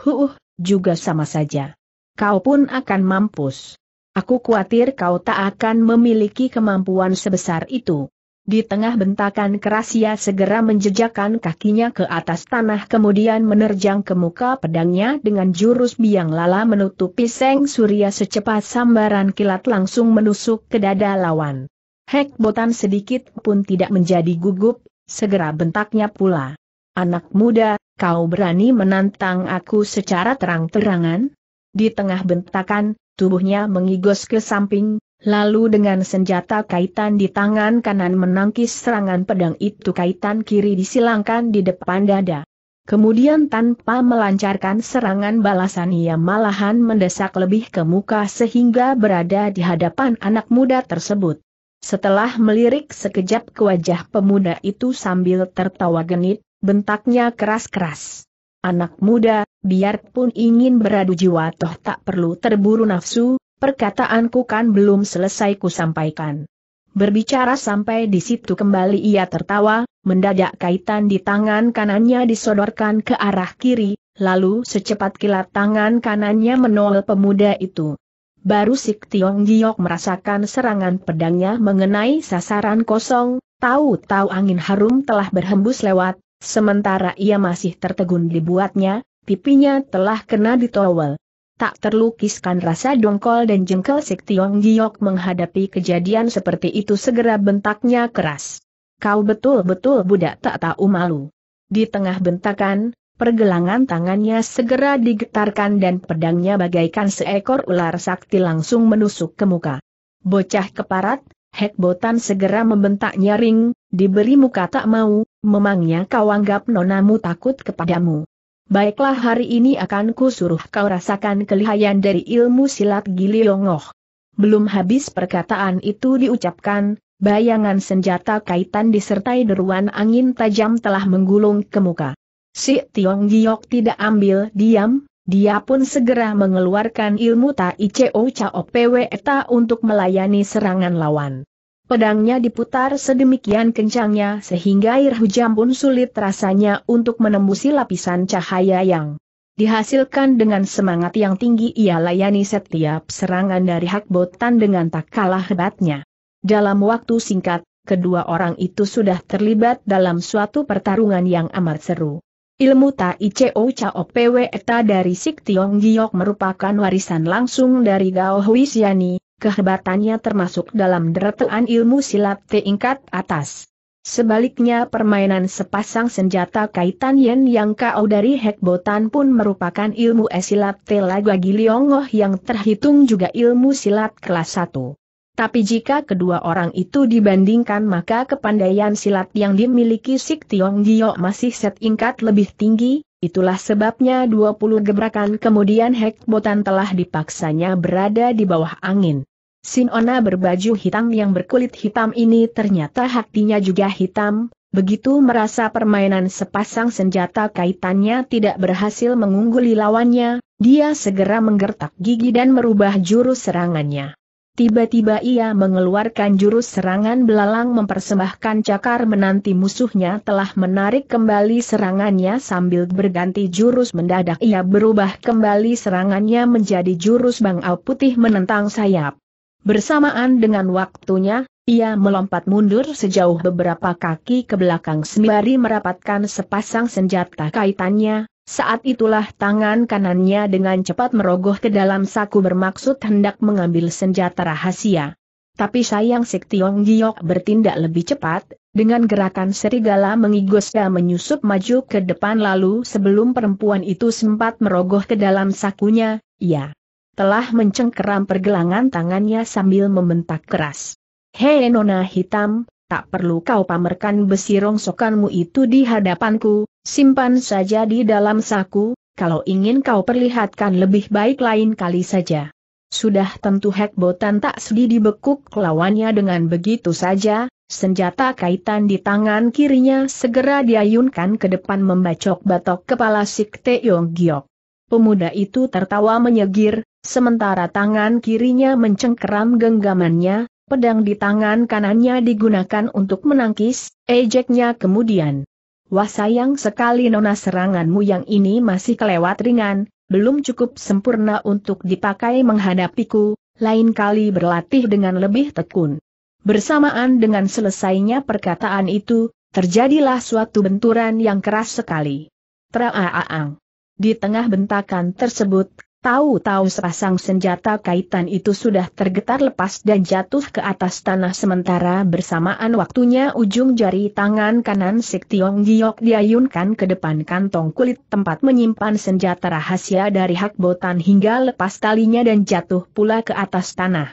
Huh, juga sama saja. Kau pun akan mampus. Aku khawatir kau tak akan memiliki kemampuan sebesar itu. Di tengah bentakan keras ia segera menjejakkan kakinya ke atas tanah kemudian menerjang ke muka pedangnya dengan jurus biang lala menutupi seng surya secepat sambaran kilat langsung menusuk ke dada lawan. Hek botan sedikit pun tidak menjadi gugup, segera bentaknya pula. Anak muda, kau berani menantang aku secara terang-terangan? Di tengah bentakan, tubuhnya mengigos ke samping, lalu dengan senjata kaitan di tangan kanan menangkis serangan pedang itu kaitan kiri disilangkan di depan dada. Kemudian tanpa melancarkan serangan balasan ia malahan mendesak lebih ke muka sehingga berada di hadapan anak muda tersebut. Setelah melirik sekejap ke wajah pemuda itu sambil tertawa genit, bentaknya keras-keras. Anak muda, biarpun ingin beradu jiwa toh tak perlu terburu nafsu, perkataanku kan belum selesai ku sampaikan. Berbicara sampai di situ kembali ia tertawa, mendadak kaitan di tangan kanannya disodorkan ke arah kiri, lalu secepat kilat tangan kanannya menol pemuda itu. Baru Sik Tiong Giok merasakan serangan pedangnya mengenai sasaran kosong, tahu-tahu angin harum telah berhembus lewat, Sementara ia masih tertegun dibuatnya, pipinya telah kena di towel. Tak terlukiskan rasa dongkol dan jengkel Sik Tiong Giok menghadapi kejadian seperti itu segera bentaknya keras. Kau betul-betul budak tak tahu malu. Di tengah bentakan, pergelangan tangannya segera digetarkan dan pedangnya bagaikan seekor ular sakti langsung menusuk ke muka. Bocah keparat, Hek Botan segera membentak nyaring, diberi muka tak mau, memangnya kau anggap nonamu takut kepadamu. Baiklah hari ini akan kusuruh kau rasakan kelihayan dari ilmu silat Gili Longoh. Belum habis perkataan itu diucapkan, bayangan senjata kaitan disertai deruan angin tajam telah menggulung ke muka. Si Tiong Giok tidak ambil diam, dia pun segera mengeluarkan ilmu Tai Cheo Chao Pwe Eta untuk melayani serangan lawan. Pedangnya diputar sedemikian kencangnya sehingga air hujan pun sulit rasanya untuk menembusi lapisan cahaya yang dihasilkan dengan semangat yang tinggi ia layani setiap serangan dari Hakbotan dengan tak kalah hebatnya. Dalam waktu singkat, kedua orang itu sudah terlibat dalam suatu pertarungan yang amat seru. Ilmu Tai Cheo Chao Pwe Eta dari Sik Tiong Giok merupakan warisan langsung dari Gao Huiziani, kehebatannya termasuk dalam deretan ilmu silat tingkat atas. Sebaliknya permainan sepasang senjata kaitan yen yang kau dari Hekbotan pun merupakan ilmu esilat telaga Giliongoh yang terhitung juga ilmu silat kelas 1. Tapi jika kedua orang itu dibandingkan maka kepandaian silat yang dimiliki Sik Tiong Gio masih set ingkat lebih tinggi, itulah sebabnya 20 gebrakan kemudian Hek Botan telah dipaksanya berada di bawah angin. Sinona berbaju hitam yang berkulit hitam ini ternyata hatinya juga hitam, begitu merasa permainan sepasang senjata kaitannya tidak berhasil mengungguli lawannya, dia segera menggertak gigi dan merubah jurus serangannya. Tiba-tiba ia mengeluarkan jurus serangan belalang mempersembahkan cakar menanti musuhnya telah menarik kembali serangannya sambil berganti jurus mendadak ia berubah kembali serangannya menjadi jurus bangau putih menentang sayap. Bersamaan dengan waktunya, ia melompat mundur sejauh beberapa kaki ke belakang sembari merapatkan sepasang senjata kaitannya, saat itulah tangan kanannya dengan cepat merogoh ke dalam saku bermaksud hendak mengambil senjata rahasia. Tapi sayang Sik Tiong Giok bertindak lebih cepat, dengan gerakan serigala mengigus dan menyusup maju ke depan lalu sebelum perempuan itu sempat merogoh ke dalam sakunya, ia telah mencengkeram pergelangan tangannya sambil membentak keras. Hei nona hitam, tak perlu kau pamerkan besi rongsokanmu itu di hadapanku, simpan saja di dalam saku, kalau ingin kau perlihatkan lebih baik lain kali saja. Sudah tentu Hek Botan tak sedih dibekuk lawannya dengan begitu saja, senjata kaitan di tangan kirinya segera diayunkan ke depan membacok batok kepala Sikte Yong Giok. Pemuda itu tertawa menyegir, sementara tangan kirinya mencengkeram genggamannya, Pedang di tangan kanannya digunakan untuk menangkis, ejeknya kemudian. Wah sayang sekali nona seranganmu yang ini masih kelewat ringan, belum cukup sempurna untuk dipakai menghadapiku, lain kali berlatih dengan lebih tekun. Bersamaan dengan selesainya perkataan itu, terjadilah suatu benturan yang keras sekali. Traaaang. Di tengah bentakan tersebut, Tahu-tahu sepasang senjata kaitan itu sudah tergetar lepas dan jatuh ke atas tanah sementara bersamaan waktunya ujung jari tangan kanan Sik Tiong Giok diayunkan ke depan kantong kulit tempat menyimpan senjata rahasia dari hak botan hingga lepas talinya dan jatuh pula ke atas tanah.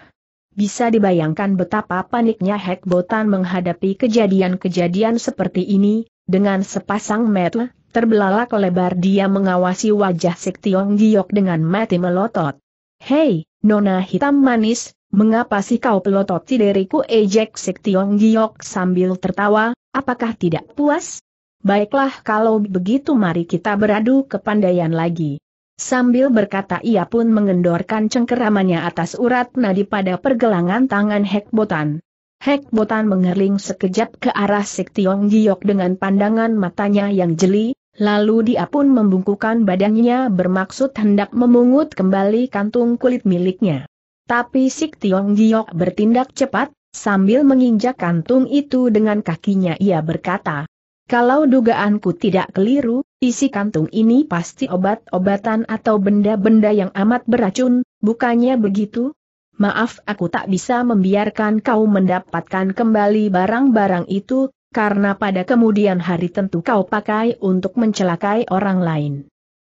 Bisa dibayangkan betapa paniknya Hak Botan menghadapi kejadian-kejadian seperti ini, dengan sepasang mata Terbelalak lebar dia mengawasi wajah Sik Tiong Giok dengan mati melotot. Hei, nona hitam manis, mengapa sih kau pelotot diriku ejek Sik Tiong Giok sambil tertawa, apakah tidak puas? Baiklah kalau begitu mari kita beradu kepandaian lagi. Sambil berkata ia pun mengendorkan cengkeramannya atas urat nadi pada pergelangan tangan Hek Botan. Hek Botan mengerling sekejap ke arah Sik Tiong Giok dengan pandangan matanya yang jeli, Lalu dia pun membungkukan badannya bermaksud hendak memungut kembali kantung kulit miliknya. Tapi Sik Tiong Giok bertindak cepat, sambil menginjak kantung itu dengan kakinya ia berkata, Kalau dugaanku tidak keliru, isi kantung ini pasti obat-obatan atau benda-benda yang amat beracun, bukannya begitu? Maaf aku tak bisa membiarkan kau mendapatkan kembali barang-barang itu, karena pada kemudian hari tentu kau pakai untuk mencelakai orang lain.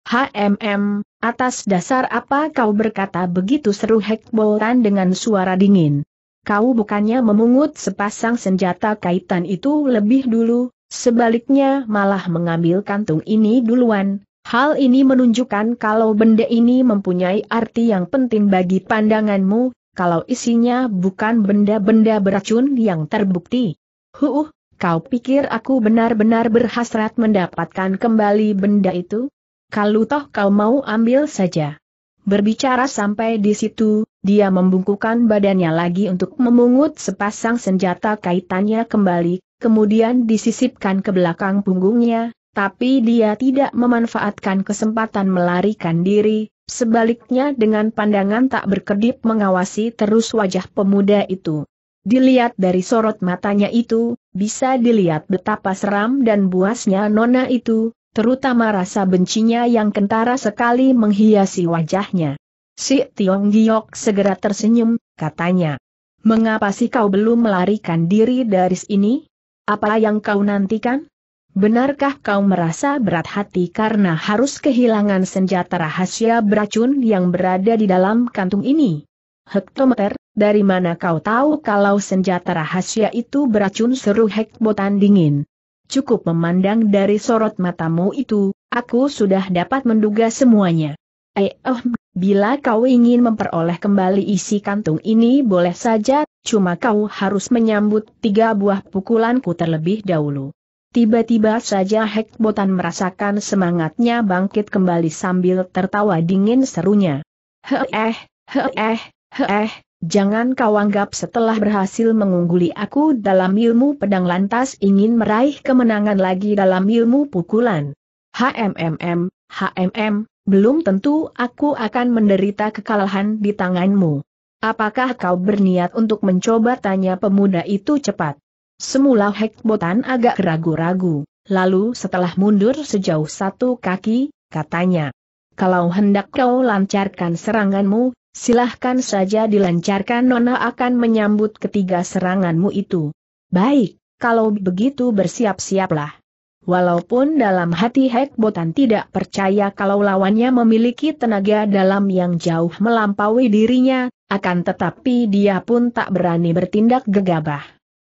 HMM, atas dasar apa kau berkata begitu seru Hekboran dengan suara dingin. Kau bukannya memungut sepasang senjata kaitan itu lebih dulu, sebaliknya malah mengambil kantung ini duluan. Hal ini menunjukkan kalau benda ini mempunyai arti yang penting bagi pandanganmu, kalau isinya bukan benda-benda beracun yang terbukti. Huh, Kau pikir aku benar-benar berhasrat mendapatkan kembali benda itu? Kalau toh kau mau ambil saja. Berbicara sampai di situ, dia membungkukan badannya lagi untuk memungut sepasang senjata kaitannya kembali, kemudian disisipkan ke belakang punggungnya, tapi dia tidak memanfaatkan kesempatan melarikan diri, sebaliknya dengan pandangan tak berkedip mengawasi terus wajah pemuda itu. Dilihat dari sorot matanya itu, bisa dilihat betapa seram dan buasnya nona itu, terutama rasa bencinya yang kentara sekali menghiasi wajahnya. Si Tiong Giok segera tersenyum, katanya. Mengapa sih kau belum melarikan diri dari sini? Apa yang kau nantikan? Benarkah kau merasa berat hati karena harus kehilangan senjata rahasia beracun yang berada di dalam kantung ini? Hektometer, dari mana kau tahu kalau senjata rahasia itu beracun seru Hek Botan dingin? Cukup memandang dari sorot matamu itu, aku sudah dapat menduga semuanya. Eh, oh, bila kau ingin memperoleh kembali isi kantung ini boleh saja, cuma kau harus menyambut tiga buah pukulanku terlebih dahulu. Tiba-tiba saja Hek Botan merasakan semangatnya bangkit kembali sambil tertawa dingin serunya. Heh, heh, heh. Jangan kau anggap setelah berhasil mengungguli aku dalam ilmu pedang lantas ingin meraih kemenangan lagi dalam ilmu pukulan. HMMM, HMM, belum tentu aku akan menderita kekalahan di tanganmu. Apakah kau berniat untuk mencoba tanya pemuda itu cepat? Semula Hek Botan agak ragu-ragu, lalu setelah mundur sejauh satu kaki, katanya. Kalau hendak kau lancarkan seranganmu, Silahkan saja dilancarkan Nona akan menyambut ketiga seranganmu itu. Baik, kalau begitu bersiap-siaplah. Walaupun dalam hati Hek Botan tidak percaya kalau lawannya memiliki tenaga dalam yang jauh melampaui dirinya, akan tetapi dia pun tak berani bertindak gegabah.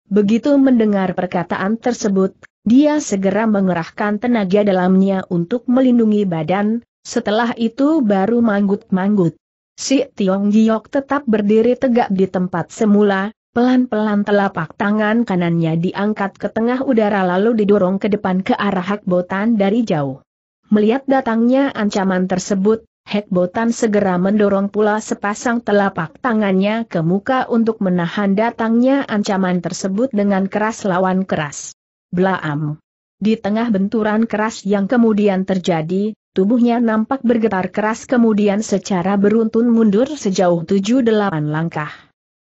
Begitu mendengar perkataan tersebut, dia segera mengerahkan tenaga dalamnya untuk melindungi badan, setelah itu baru manggut-manggut. Si Tiong Giok tetap berdiri tegak di tempat semula, pelan-pelan telapak tangan kanannya diangkat ke tengah udara lalu didorong ke depan ke arah Hak Botan dari jauh. Melihat datangnya ancaman tersebut, Hak Botan segera mendorong pula sepasang telapak tangannya ke muka untuk menahan datangnya ancaman tersebut dengan keras lawan keras. Blaam! di tengah benturan keras yang kemudian terjadi, tubuhnya nampak bergetar keras kemudian secara beruntun mundur sejauh 7-8 langkah.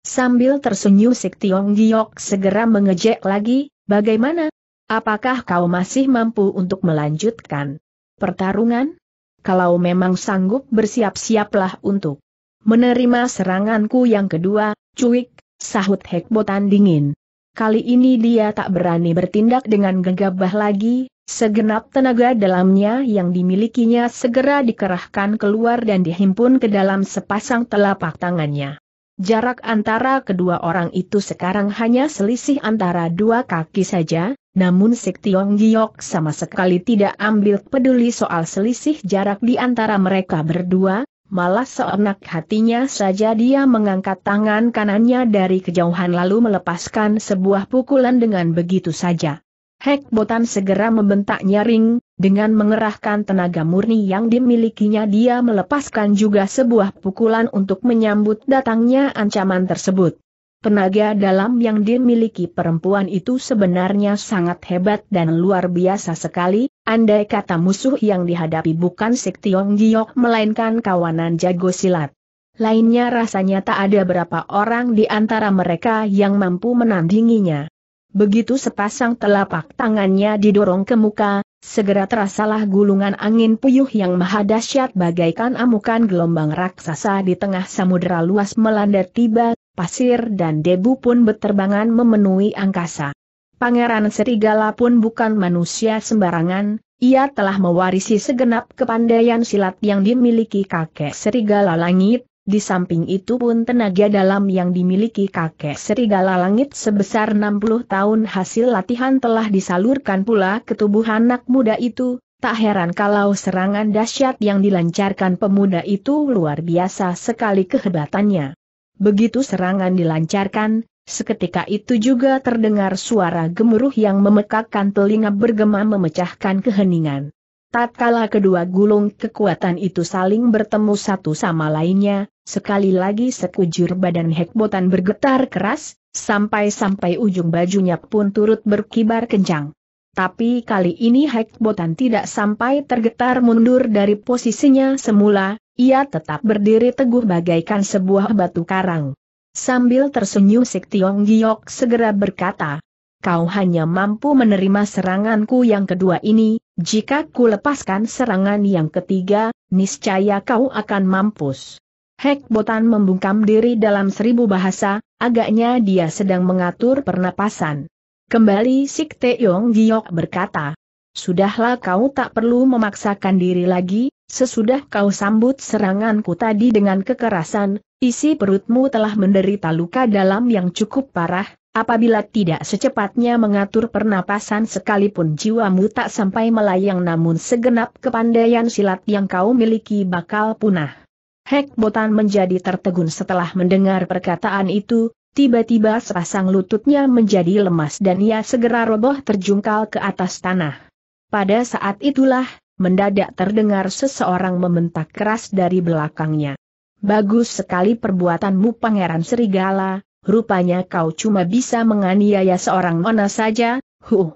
Sambil tersenyum Sik Tiong Giok segera mengejek lagi, bagaimana? Apakah kau masih mampu untuk melanjutkan pertarungan? Kalau memang sanggup bersiap-siaplah untuk menerima seranganku yang kedua, cuik, sahut Hekbotan dingin. Kali ini dia tak berani bertindak dengan gegabah lagi, segenap tenaga dalamnya yang dimilikinya segera dikerahkan keluar dan dihimpun ke dalam sepasang telapak tangannya. Jarak antara kedua orang itu sekarang hanya selisih antara dua kaki saja, namun Sik Tiong Giok sama sekali tidak ambil peduli soal selisih jarak di antara mereka berdua, Malah seenak hatinya saja dia mengangkat tangan kanannya dari kejauhan lalu melepaskan sebuah pukulan dengan begitu saja. Hek Botan segera membentak nyaring, dengan mengerahkan tenaga murni yang dimilikinya dia melepaskan juga sebuah pukulan untuk menyambut datangnya ancaman tersebut. Tenaga dalam yang dimiliki perempuan itu sebenarnya sangat hebat dan luar biasa sekali, andai kata musuh yang dihadapi bukan Sektiong Giok melainkan kawanan jago silat. Lainnya rasanya tak ada berapa orang di antara mereka yang mampu menandinginya. Begitu sepasang telapak tangannya didorong ke muka, segera terasalah gulungan angin puyuh yang maha dahsyat bagaikan amukan gelombang raksasa di tengah samudera luas melanda tiba pasir dan debu pun beterbangan memenuhi angkasa. Pangeran Serigala pun bukan manusia sembarangan, ia telah mewarisi segenap kepandaian silat yang dimiliki kakek Serigala Langit, di samping itu pun tenaga dalam yang dimiliki kakek Serigala Langit sebesar 60 tahun hasil latihan telah disalurkan pula ke tubuh anak muda itu, tak heran kalau serangan dahsyat yang dilancarkan pemuda itu luar biasa sekali kehebatannya. Begitu serangan dilancarkan, seketika itu juga terdengar suara gemuruh yang memekakkan telinga bergema memecahkan keheningan. Tatkala kedua gulung kekuatan itu saling bertemu satu sama lainnya, sekali lagi sekujur badan Hekbotan bergetar keras, sampai-sampai ujung bajunya pun turut berkibar kencang. Tapi kali ini Hekbotan tidak sampai tergetar mundur dari posisinya semula, ia tetap berdiri teguh bagaikan sebuah batu karang. Sambil tersenyum Sik Tiong Giok segera berkata, Kau hanya mampu menerima seranganku yang kedua ini, jika ku lepaskan serangan yang ketiga, niscaya kau akan mampus. Hek Botan membungkam diri dalam seribu bahasa, agaknya dia sedang mengatur pernapasan. Kembali Sik Tiong Giok berkata, Sudahlah kau tak perlu memaksakan diri lagi, Sesudah kau sambut seranganku tadi dengan kekerasan, isi perutmu telah menderita luka dalam yang cukup parah, apabila tidak secepatnya mengatur pernapasan sekalipun jiwamu tak sampai melayang namun segenap kepandaian silat yang kau miliki bakal punah. Hek Botan menjadi tertegun setelah mendengar perkataan itu, tiba-tiba sepasang lututnya menjadi lemas dan ia segera roboh terjungkal ke atas tanah. Pada saat itulah, mendadak terdengar seseorang membentak keras dari belakangnya. Bagus sekali perbuatanmu Pangeran Serigala, rupanya kau cuma bisa menganiaya seorang nona saja, huh.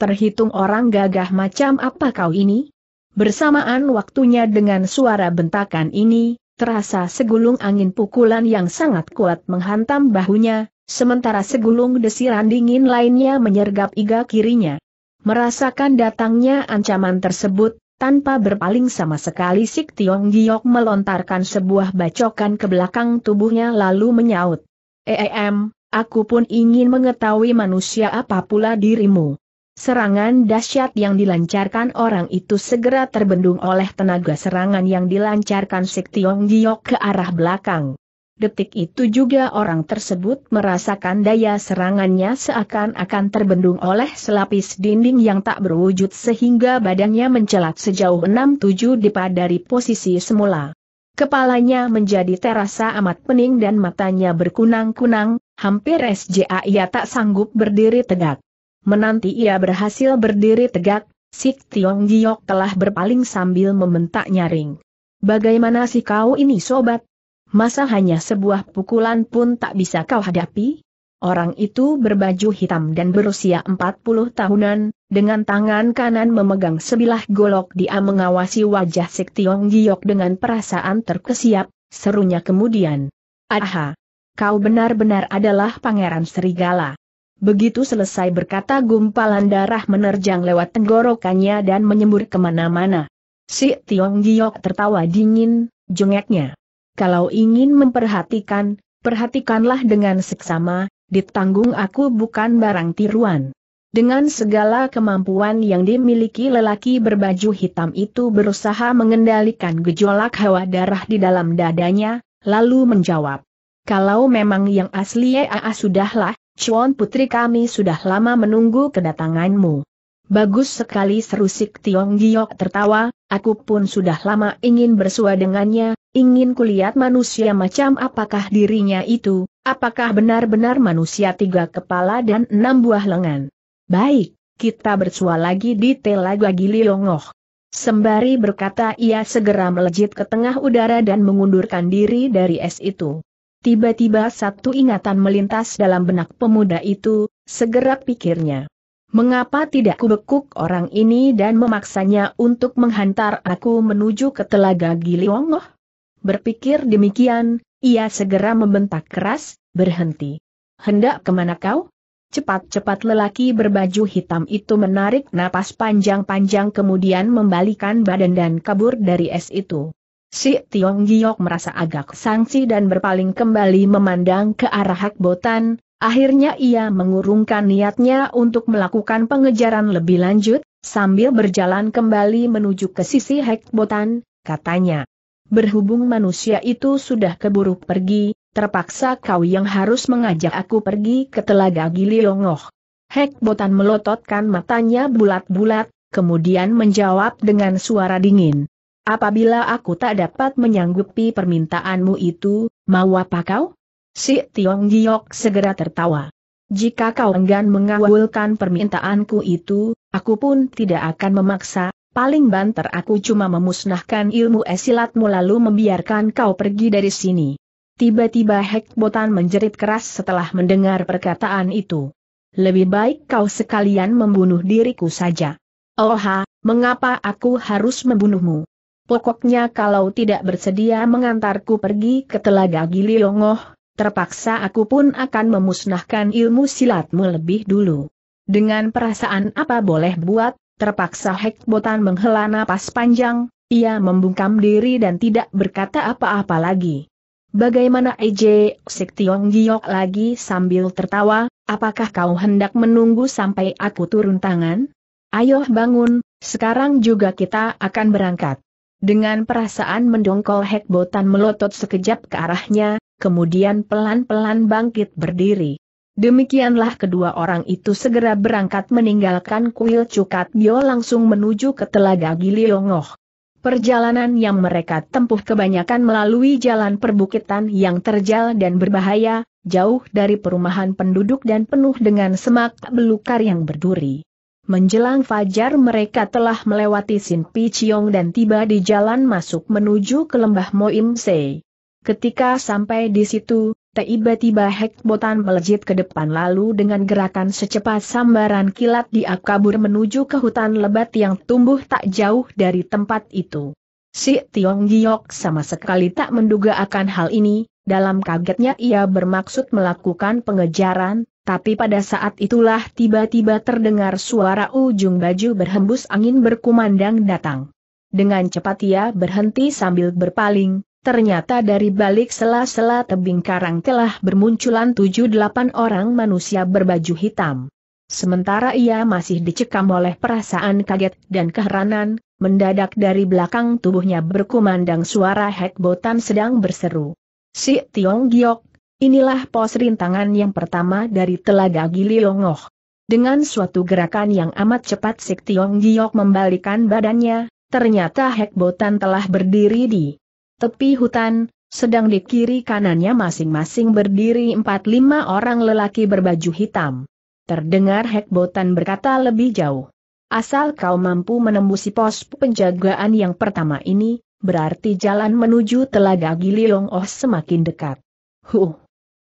Terhitung orang gagah macam apa kau ini? Bersamaan waktunya dengan suara bentakan ini, terasa segulung angin pukulan yang sangat kuat menghantam bahunya, sementara segulung desiran dingin lainnya menyergap iga kirinya. Merasakan datangnya ancaman tersebut, tanpa berpaling sama sekali Sik Tiong Giok melontarkan sebuah bacokan ke belakang tubuhnya lalu menyaut. Eem, aku pun ingin mengetahui manusia apa pula dirimu. Serangan dahsyat yang dilancarkan orang itu segera terbendung oleh tenaga serangan yang dilancarkan Sik Tiong Giok ke arah belakang. Detik itu juga orang tersebut merasakan daya serangannya seakan-akan terbendung oleh selapis dinding yang tak berwujud sehingga badannya mencelat sejauh 6-7 dipa dari posisi semula. Kepalanya menjadi terasa amat pening dan matanya berkunang-kunang, hampir SJA ia tak sanggup berdiri tegak. Menanti ia berhasil berdiri tegak, Sik Tiong Giok telah berpaling sambil membentak nyaring. Bagaimana sih kau ini sobat? Masa hanya sebuah pukulan pun tak bisa kau hadapi? Orang itu berbaju hitam dan berusia 40 tahunan, dengan tangan kanan memegang sebilah golok dia mengawasi wajah Sik Tiong Giok dengan perasaan terkesiap, serunya kemudian. Aha! Kau benar-benar adalah pangeran serigala. Begitu selesai berkata gumpalan darah menerjang lewat tenggorokannya dan menyembur kemana-mana. Si Tiong Giok tertawa dingin, jengeknya kalau ingin memperhatikan, perhatikanlah dengan seksama, ditanggung aku bukan barang tiruan. Dengan segala kemampuan yang dimiliki lelaki berbaju hitam itu berusaha mengendalikan gejolak hawa darah di dalam dadanya, lalu menjawab. Kalau memang yang asli ya sudahlah, Cuan Putri kami sudah lama menunggu kedatanganmu. Bagus sekali serusik Tiong Giok tertawa, aku pun sudah lama ingin bersua dengannya, Ingin kulihat manusia macam apakah dirinya itu, apakah benar-benar manusia tiga kepala dan enam buah lengan. Baik, kita bersua lagi di Telaga Gili Longoh. Sembari berkata ia segera melejit ke tengah udara dan mengundurkan diri dari es itu. Tiba-tiba satu ingatan melintas dalam benak pemuda itu, segera pikirnya. Mengapa tidak kubekuk orang ini dan memaksanya untuk menghantar aku menuju ke telaga Gili Longoh? Berpikir demikian, ia segera membentak keras, berhenti. Hendak kemana kau? Cepat-cepat lelaki berbaju hitam itu menarik napas panjang-panjang kemudian membalikan badan dan kabur dari es itu. Si Tiong Giok merasa agak sangsi dan berpaling kembali memandang ke arah Hak Botan, akhirnya ia mengurungkan niatnya untuk melakukan pengejaran lebih lanjut, sambil berjalan kembali menuju ke sisi Hak Botan, katanya berhubung manusia itu sudah keburu pergi, terpaksa kau yang harus mengajak aku pergi ke telaga Giliongoh. Hek Botan melototkan matanya bulat-bulat, kemudian menjawab dengan suara dingin. Apabila aku tak dapat menyanggupi permintaanmu itu, mau apa kau? Si Tiong Giok segera tertawa. Jika kau enggan mengawulkan permintaanku itu, aku pun tidak akan memaksa, paling banter aku cuma memusnahkan ilmu esilatmu lalu membiarkan kau pergi dari sini. Tiba-tiba Hek Botan menjerit keras setelah mendengar perkataan itu. Lebih baik kau sekalian membunuh diriku saja. Oha, mengapa aku harus membunuhmu? Pokoknya kalau tidak bersedia mengantarku pergi ke telaga Giliongoh, terpaksa aku pun akan memusnahkan ilmu silatmu lebih dulu. Dengan perasaan apa boleh buat, Terpaksa Hek Botan menghela napas panjang, ia membungkam diri dan tidak berkata apa-apa lagi. Bagaimana Eje Sektiong Giok lagi sambil tertawa, apakah kau hendak menunggu sampai aku turun tangan? Ayo bangun, sekarang juga kita akan berangkat. Dengan perasaan mendongkol Hek Botan melotot sekejap ke arahnya, kemudian pelan-pelan bangkit berdiri. Demikianlah kedua orang itu segera berangkat meninggalkan kuil Cukat Bio langsung menuju ke Telaga Giliongoh. Perjalanan yang mereka tempuh kebanyakan melalui jalan perbukitan yang terjal dan berbahaya, jauh dari perumahan penduduk dan penuh dengan semak belukar yang berduri. Menjelang fajar mereka telah melewati Sin Chiong dan tiba di jalan masuk menuju ke lembah Moim Se. Ketika sampai di situ, Tiba-tiba hek botan melejit ke depan lalu dengan gerakan secepat sambaran kilat dia kabur menuju ke hutan lebat yang tumbuh tak jauh dari tempat itu. Si Tiong Giok sama sekali tak menduga akan hal ini, dalam kagetnya ia bermaksud melakukan pengejaran, tapi pada saat itulah tiba-tiba terdengar suara ujung baju berhembus angin berkumandang datang. Dengan cepat ia berhenti sambil berpaling, Ternyata dari balik sela-sela tebing karang telah bermunculan tujuh delapan orang manusia berbaju hitam. Sementara ia masih dicekam oleh perasaan kaget dan keheranan, mendadak dari belakang tubuhnya berkumandang suara hekbotan sedang berseru. Si Tiong Giok, inilah pos rintangan yang pertama dari Telaga Giliongoh. Dengan suatu gerakan yang amat cepat si Tiong Giok membalikan badannya, ternyata hekbotan telah berdiri di tepi hutan, sedang di kiri kanannya masing-masing berdiri empat lima orang lelaki berbaju hitam. Terdengar Hekbotan berkata lebih jauh. Asal kau mampu menembusi pos penjagaan yang pertama ini, berarti jalan menuju Telaga Giliong Oh semakin dekat. Huh.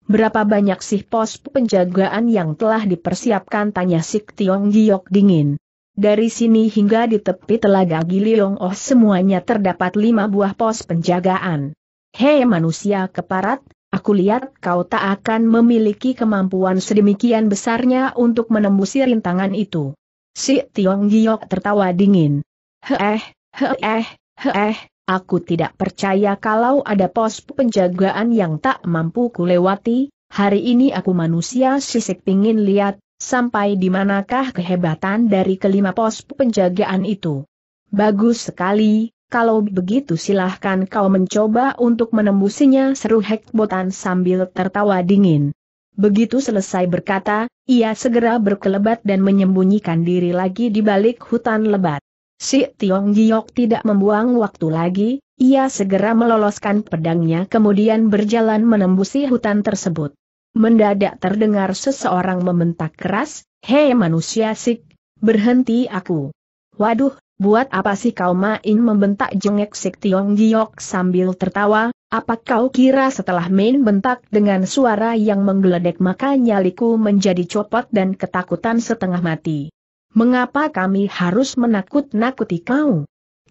Berapa banyak sih pos penjagaan yang telah dipersiapkan tanya Sik Tiong Giok dingin. Dari sini hingga di tepi telaga Giliong Oh semuanya terdapat lima buah pos penjagaan. Hei manusia keparat, aku lihat kau tak akan memiliki kemampuan sedemikian besarnya untuk menembusi rintangan itu. Si Tiong Giok tertawa dingin. Heeh, heeh, heeh, aku tidak percaya kalau ada pos penjagaan yang tak mampu kulewati, hari ini aku manusia sisik pingin lihat, Sampai di manakah kehebatan dari kelima pos penjagaan itu? Bagus sekali, kalau begitu silahkan kau mencoba untuk menembusinya seru Botan sambil tertawa dingin. Begitu selesai berkata, ia segera berkelebat dan menyembunyikan diri lagi di balik hutan lebat. Si Tiong Giok tidak membuang waktu lagi, ia segera meloloskan pedangnya kemudian berjalan menembusi hutan tersebut. Mendadak terdengar seseorang membentak keras, Hei manusia sik, berhenti aku. Waduh, buat apa sih kau main membentak jengek sik Tiong Giok sambil tertawa, apa kau kira setelah main bentak dengan suara yang menggeledek maka nyaliku menjadi copot dan ketakutan setengah mati? Mengapa kami harus menakut-nakuti kau?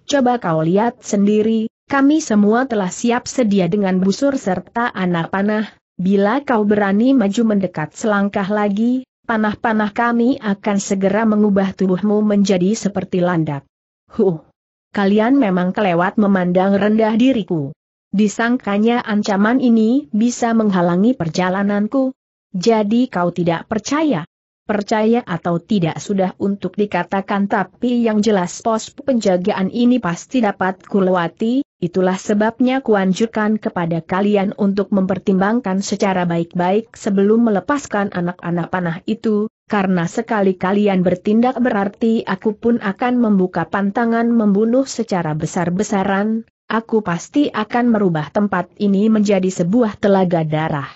Coba kau lihat sendiri, kami semua telah siap sedia dengan busur serta anak panah, Bila kau berani maju mendekat selangkah lagi, panah-panah kami akan segera mengubah tubuhmu menjadi seperti landak. Huh! Kalian memang kelewat memandang rendah diriku. Disangkanya ancaman ini bisa menghalangi perjalananku. Jadi kau tidak percaya? Percaya atau tidak sudah untuk dikatakan tapi yang jelas pos penjagaan ini pasti dapat kulewati, Itulah sebabnya kuanjurkan kepada kalian untuk mempertimbangkan secara baik-baik sebelum melepaskan anak-anak panah itu, karena sekali kalian bertindak berarti aku pun akan membuka pantangan membunuh secara besar-besaran, aku pasti akan merubah tempat ini menjadi sebuah telaga darah.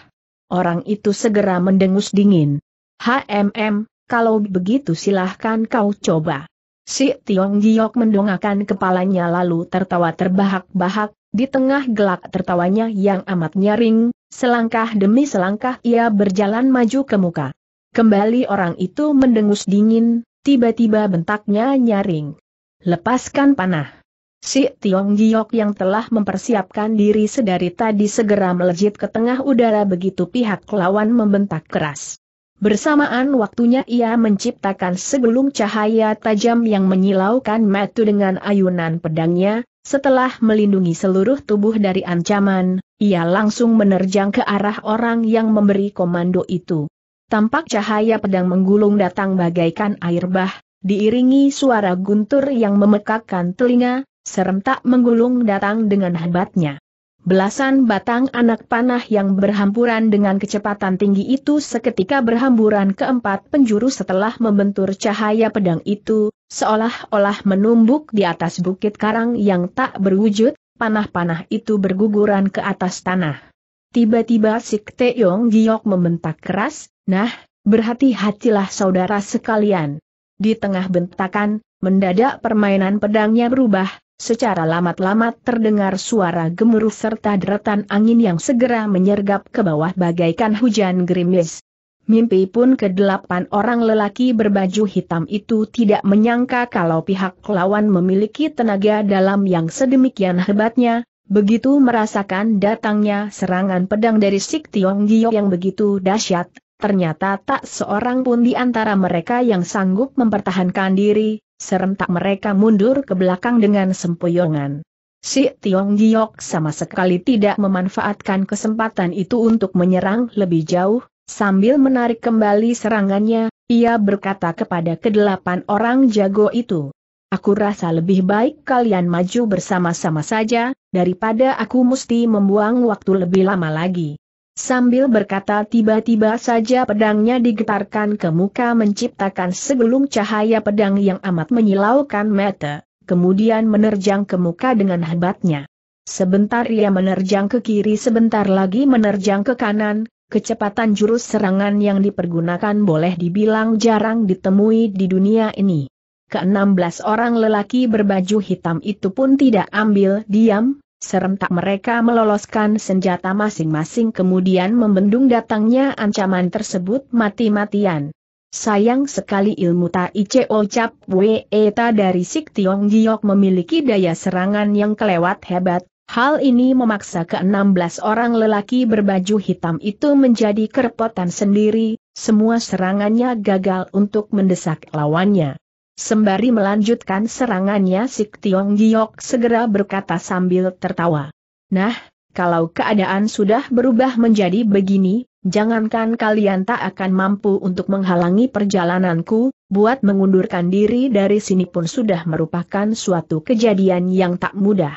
Orang itu segera mendengus dingin. HMM, kalau begitu silahkan kau coba. Si Tiong Giok mendongakkan kepalanya lalu tertawa terbahak-bahak, di tengah gelak tertawanya yang amat nyaring, selangkah demi selangkah ia berjalan maju ke muka. Kembali orang itu mendengus dingin, tiba-tiba bentaknya nyaring. Lepaskan panah. Si Tiong Giok yang telah mempersiapkan diri sedari tadi segera melejit ke tengah udara begitu pihak lawan membentak keras. Bersamaan waktunya ia menciptakan segelung cahaya tajam yang menyilaukan metu dengan ayunan pedangnya, setelah melindungi seluruh tubuh dari ancaman, ia langsung menerjang ke arah orang yang memberi komando itu. Tampak cahaya pedang menggulung datang bagaikan air bah, diiringi suara guntur yang memekakkan telinga, serentak menggulung datang dengan hebatnya. Belasan batang anak panah yang berhampuran dengan kecepatan tinggi itu seketika berhamburan ke empat penjuru setelah membentur cahaya pedang itu, seolah-olah menumbuk di atas bukit karang yang tak berwujud, panah-panah itu berguguran ke atas tanah. Tiba-tiba Sik Teong Giok membentak keras, nah, berhati-hatilah saudara sekalian. Di tengah bentakan, mendadak permainan pedangnya berubah, Secara lamat-lamat terdengar suara gemuruh serta deretan angin yang segera menyergap ke bawah bagaikan hujan gerimis. Mimpi pun kedelapan orang lelaki berbaju hitam itu tidak menyangka kalau pihak lawan memiliki tenaga dalam yang sedemikian hebatnya, begitu merasakan datangnya serangan pedang dari Sik Tiong Giyo yang begitu dahsyat, ternyata tak seorang pun di antara mereka yang sanggup mempertahankan diri, Serentak mereka mundur ke belakang dengan sempoyongan. Si Tiong Giok sama sekali tidak memanfaatkan kesempatan itu untuk menyerang lebih jauh, sambil menarik kembali serangannya, ia berkata kepada kedelapan orang jago itu. Aku rasa lebih baik kalian maju bersama-sama saja, daripada aku mesti membuang waktu lebih lama lagi. Sambil berkata tiba-tiba saja pedangnya digetarkan ke muka menciptakan segelung cahaya pedang yang amat menyilaukan mata, kemudian menerjang ke muka dengan hebatnya. Sebentar ia menerjang ke kiri sebentar lagi menerjang ke kanan, kecepatan jurus serangan yang dipergunakan boleh dibilang jarang ditemui di dunia ini. Ke-16 orang lelaki berbaju hitam itu pun tidak ambil diam, Serentak mereka meloloskan senjata masing-masing kemudian membendung datangnya ancaman tersebut mati-matian. Sayang sekali ilmu Tai Cheo oh Cap Wee Ta dari Sik Tiong Giok memiliki daya serangan yang kelewat hebat, Hal ini memaksa ke-16 orang lelaki berbaju hitam itu menjadi kerepotan sendiri, semua serangannya gagal untuk mendesak lawannya. Sembari melanjutkan serangannya Sik Tiong Giok segera berkata sambil tertawa. Nah, kalau keadaan sudah berubah menjadi begini, jangankan kalian tak akan mampu untuk menghalangi perjalananku, buat mengundurkan diri dari sini pun sudah merupakan suatu kejadian yang tak mudah.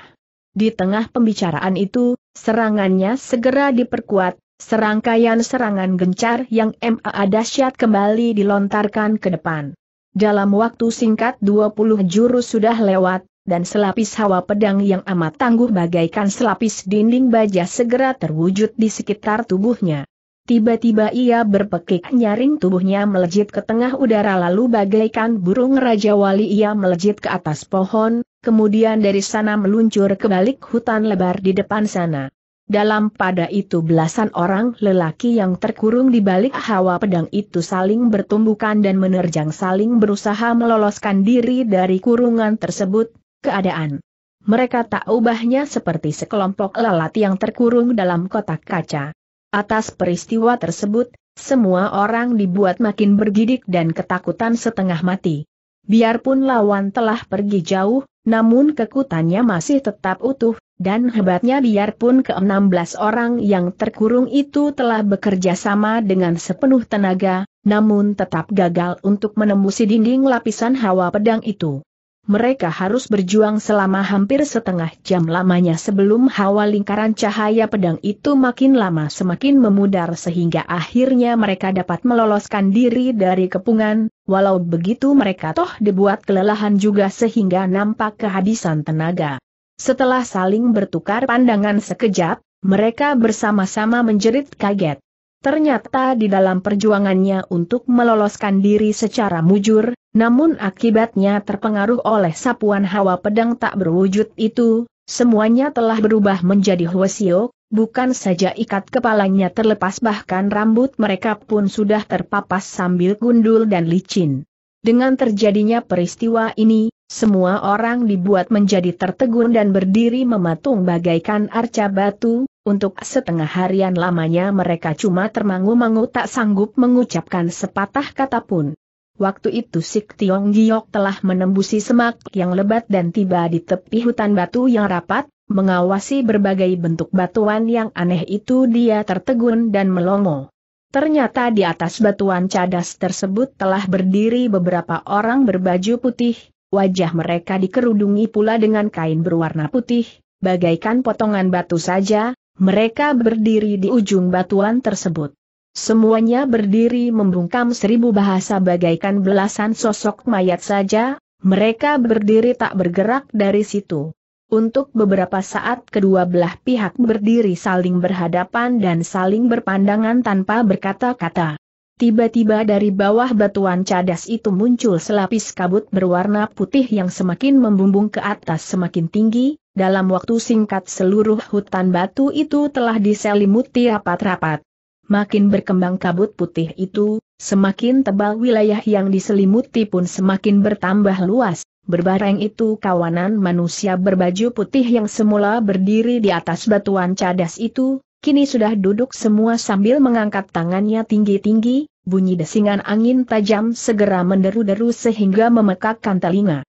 Di tengah pembicaraan itu, serangannya segera diperkuat, serangkaian serangan gencar yang Ma dahsyat kembali dilontarkan ke depan. Dalam waktu singkat 20 jurus sudah lewat, dan selapis hawa pedang yang amat tangguh bagaikan selapis dinding baja segera terwujud di sekitar tubuhnya. Tiba-tiba ia berpekik nyaring tubuhnya melejit ke tengah udara lalu bagaikan burung Raja Wali ia melejit ke atas pohon, kemudian dari sana meluncur ke balik hutan lebar di depan sana. Dalam pada itu belasan orang lelaki yang terkurung di balik hawa pedang itu saling bertumbukan dan menerjang saling berusaha meloloskan diri dari kurungan tersebut, keadaan. Mereka tak ubahnya seperti sekelompok lalat yang terkurung dalam kotak kaca. Atas peristiwa tersebut, semua orang dibuat makin bergidik dan ketakutan setengah mati. Biarpun lawan telah pergi jauh, namun kekutannya masih tetap utuh, dan hebatnya biarpun ke-16 orang yang terkurung itu telah bekerja sama dengan sepenuh tenaga, namun tetap gagal untuk menembusi dinding lapisan hawa pedang itu. Mereka harus berjuang selama hampir setengah jam lamanya sebelum hawa lingkaran cahaya pedang itu makin lama semakin memudar sehingga akhirnya mereka dapat meloloskan diri dari kepungan, walau begitu mereka toh dibuat kelelahan juga sehingga nampak kehabisan tenaga. Setelah saling bertukar pandangan sekejap, mereka bersama-sama menjerit kaget. Ternyata di dalam perjuangannya untuk meloloskan diri secara mujur, namun akibatnya terpengaruh oleh sapuan hawa pedang tak berwujud itu, semuanya telah berubah menjadi Hwasio, bukan saja ikat kepalanya terlepas bahkan rambut mereka pun sudah terpapas sambil gundul dan licin. Dengan terjadinya peristiwa ini, semua orang dibuat menjadi tertegun dan berdiri mematung bagaikan arca batu, untuk setengah harian lamanya mereka cuma termangu-mangu tak sanggup mengucapkan sepatah kata pun. Waktu itu Sik Tiong Giok telah menembusi semak yang lebat dan tiba di tepi hutan batu yang rapat, mengawasi berbagai bentuk batuan yang aneh itu dia tertegun dan melongo. Ternyata di atas batuan cadas tersebut telah berdiri beberapa orang berbaju putih, wajah mereka dikerudungi pula dengan kain berwarna putih, bagaikan potongan batu saja, mereka berdiri di ujung batuan tersebut. Semuanya berdiri membungkam seribu bahasa bagaikan belasan sosok mayat saja, mereka berdiri tak bergerak dari situ. Untuk beberapa saat kedua belah pihak berdiri saling berhadapan dan saling berpandangan tanpa berkata-kata. Tiba-tiba dari bawah batuan cadas itu muncul selapis kabut berwarna putih yang semakin membumbung ke atas semakin tinggi, dalam waktu singkat seluruh hutan batu itu telah diselimuti rapat-rapat. Makin berkembang kabut putih itu, semakin tebal wilayah yang diselimuti pun semakin bertambah luas, Berbareng itu kawanan manusia berbaju putih yang semula berdiri di atas batuan cadas itu, kini sudah duduk semua sambil mengangkat tangannya tinggi-tinggi, bunyi desingan angin tajam segera menderu-deru sehingga memekakkan telinga.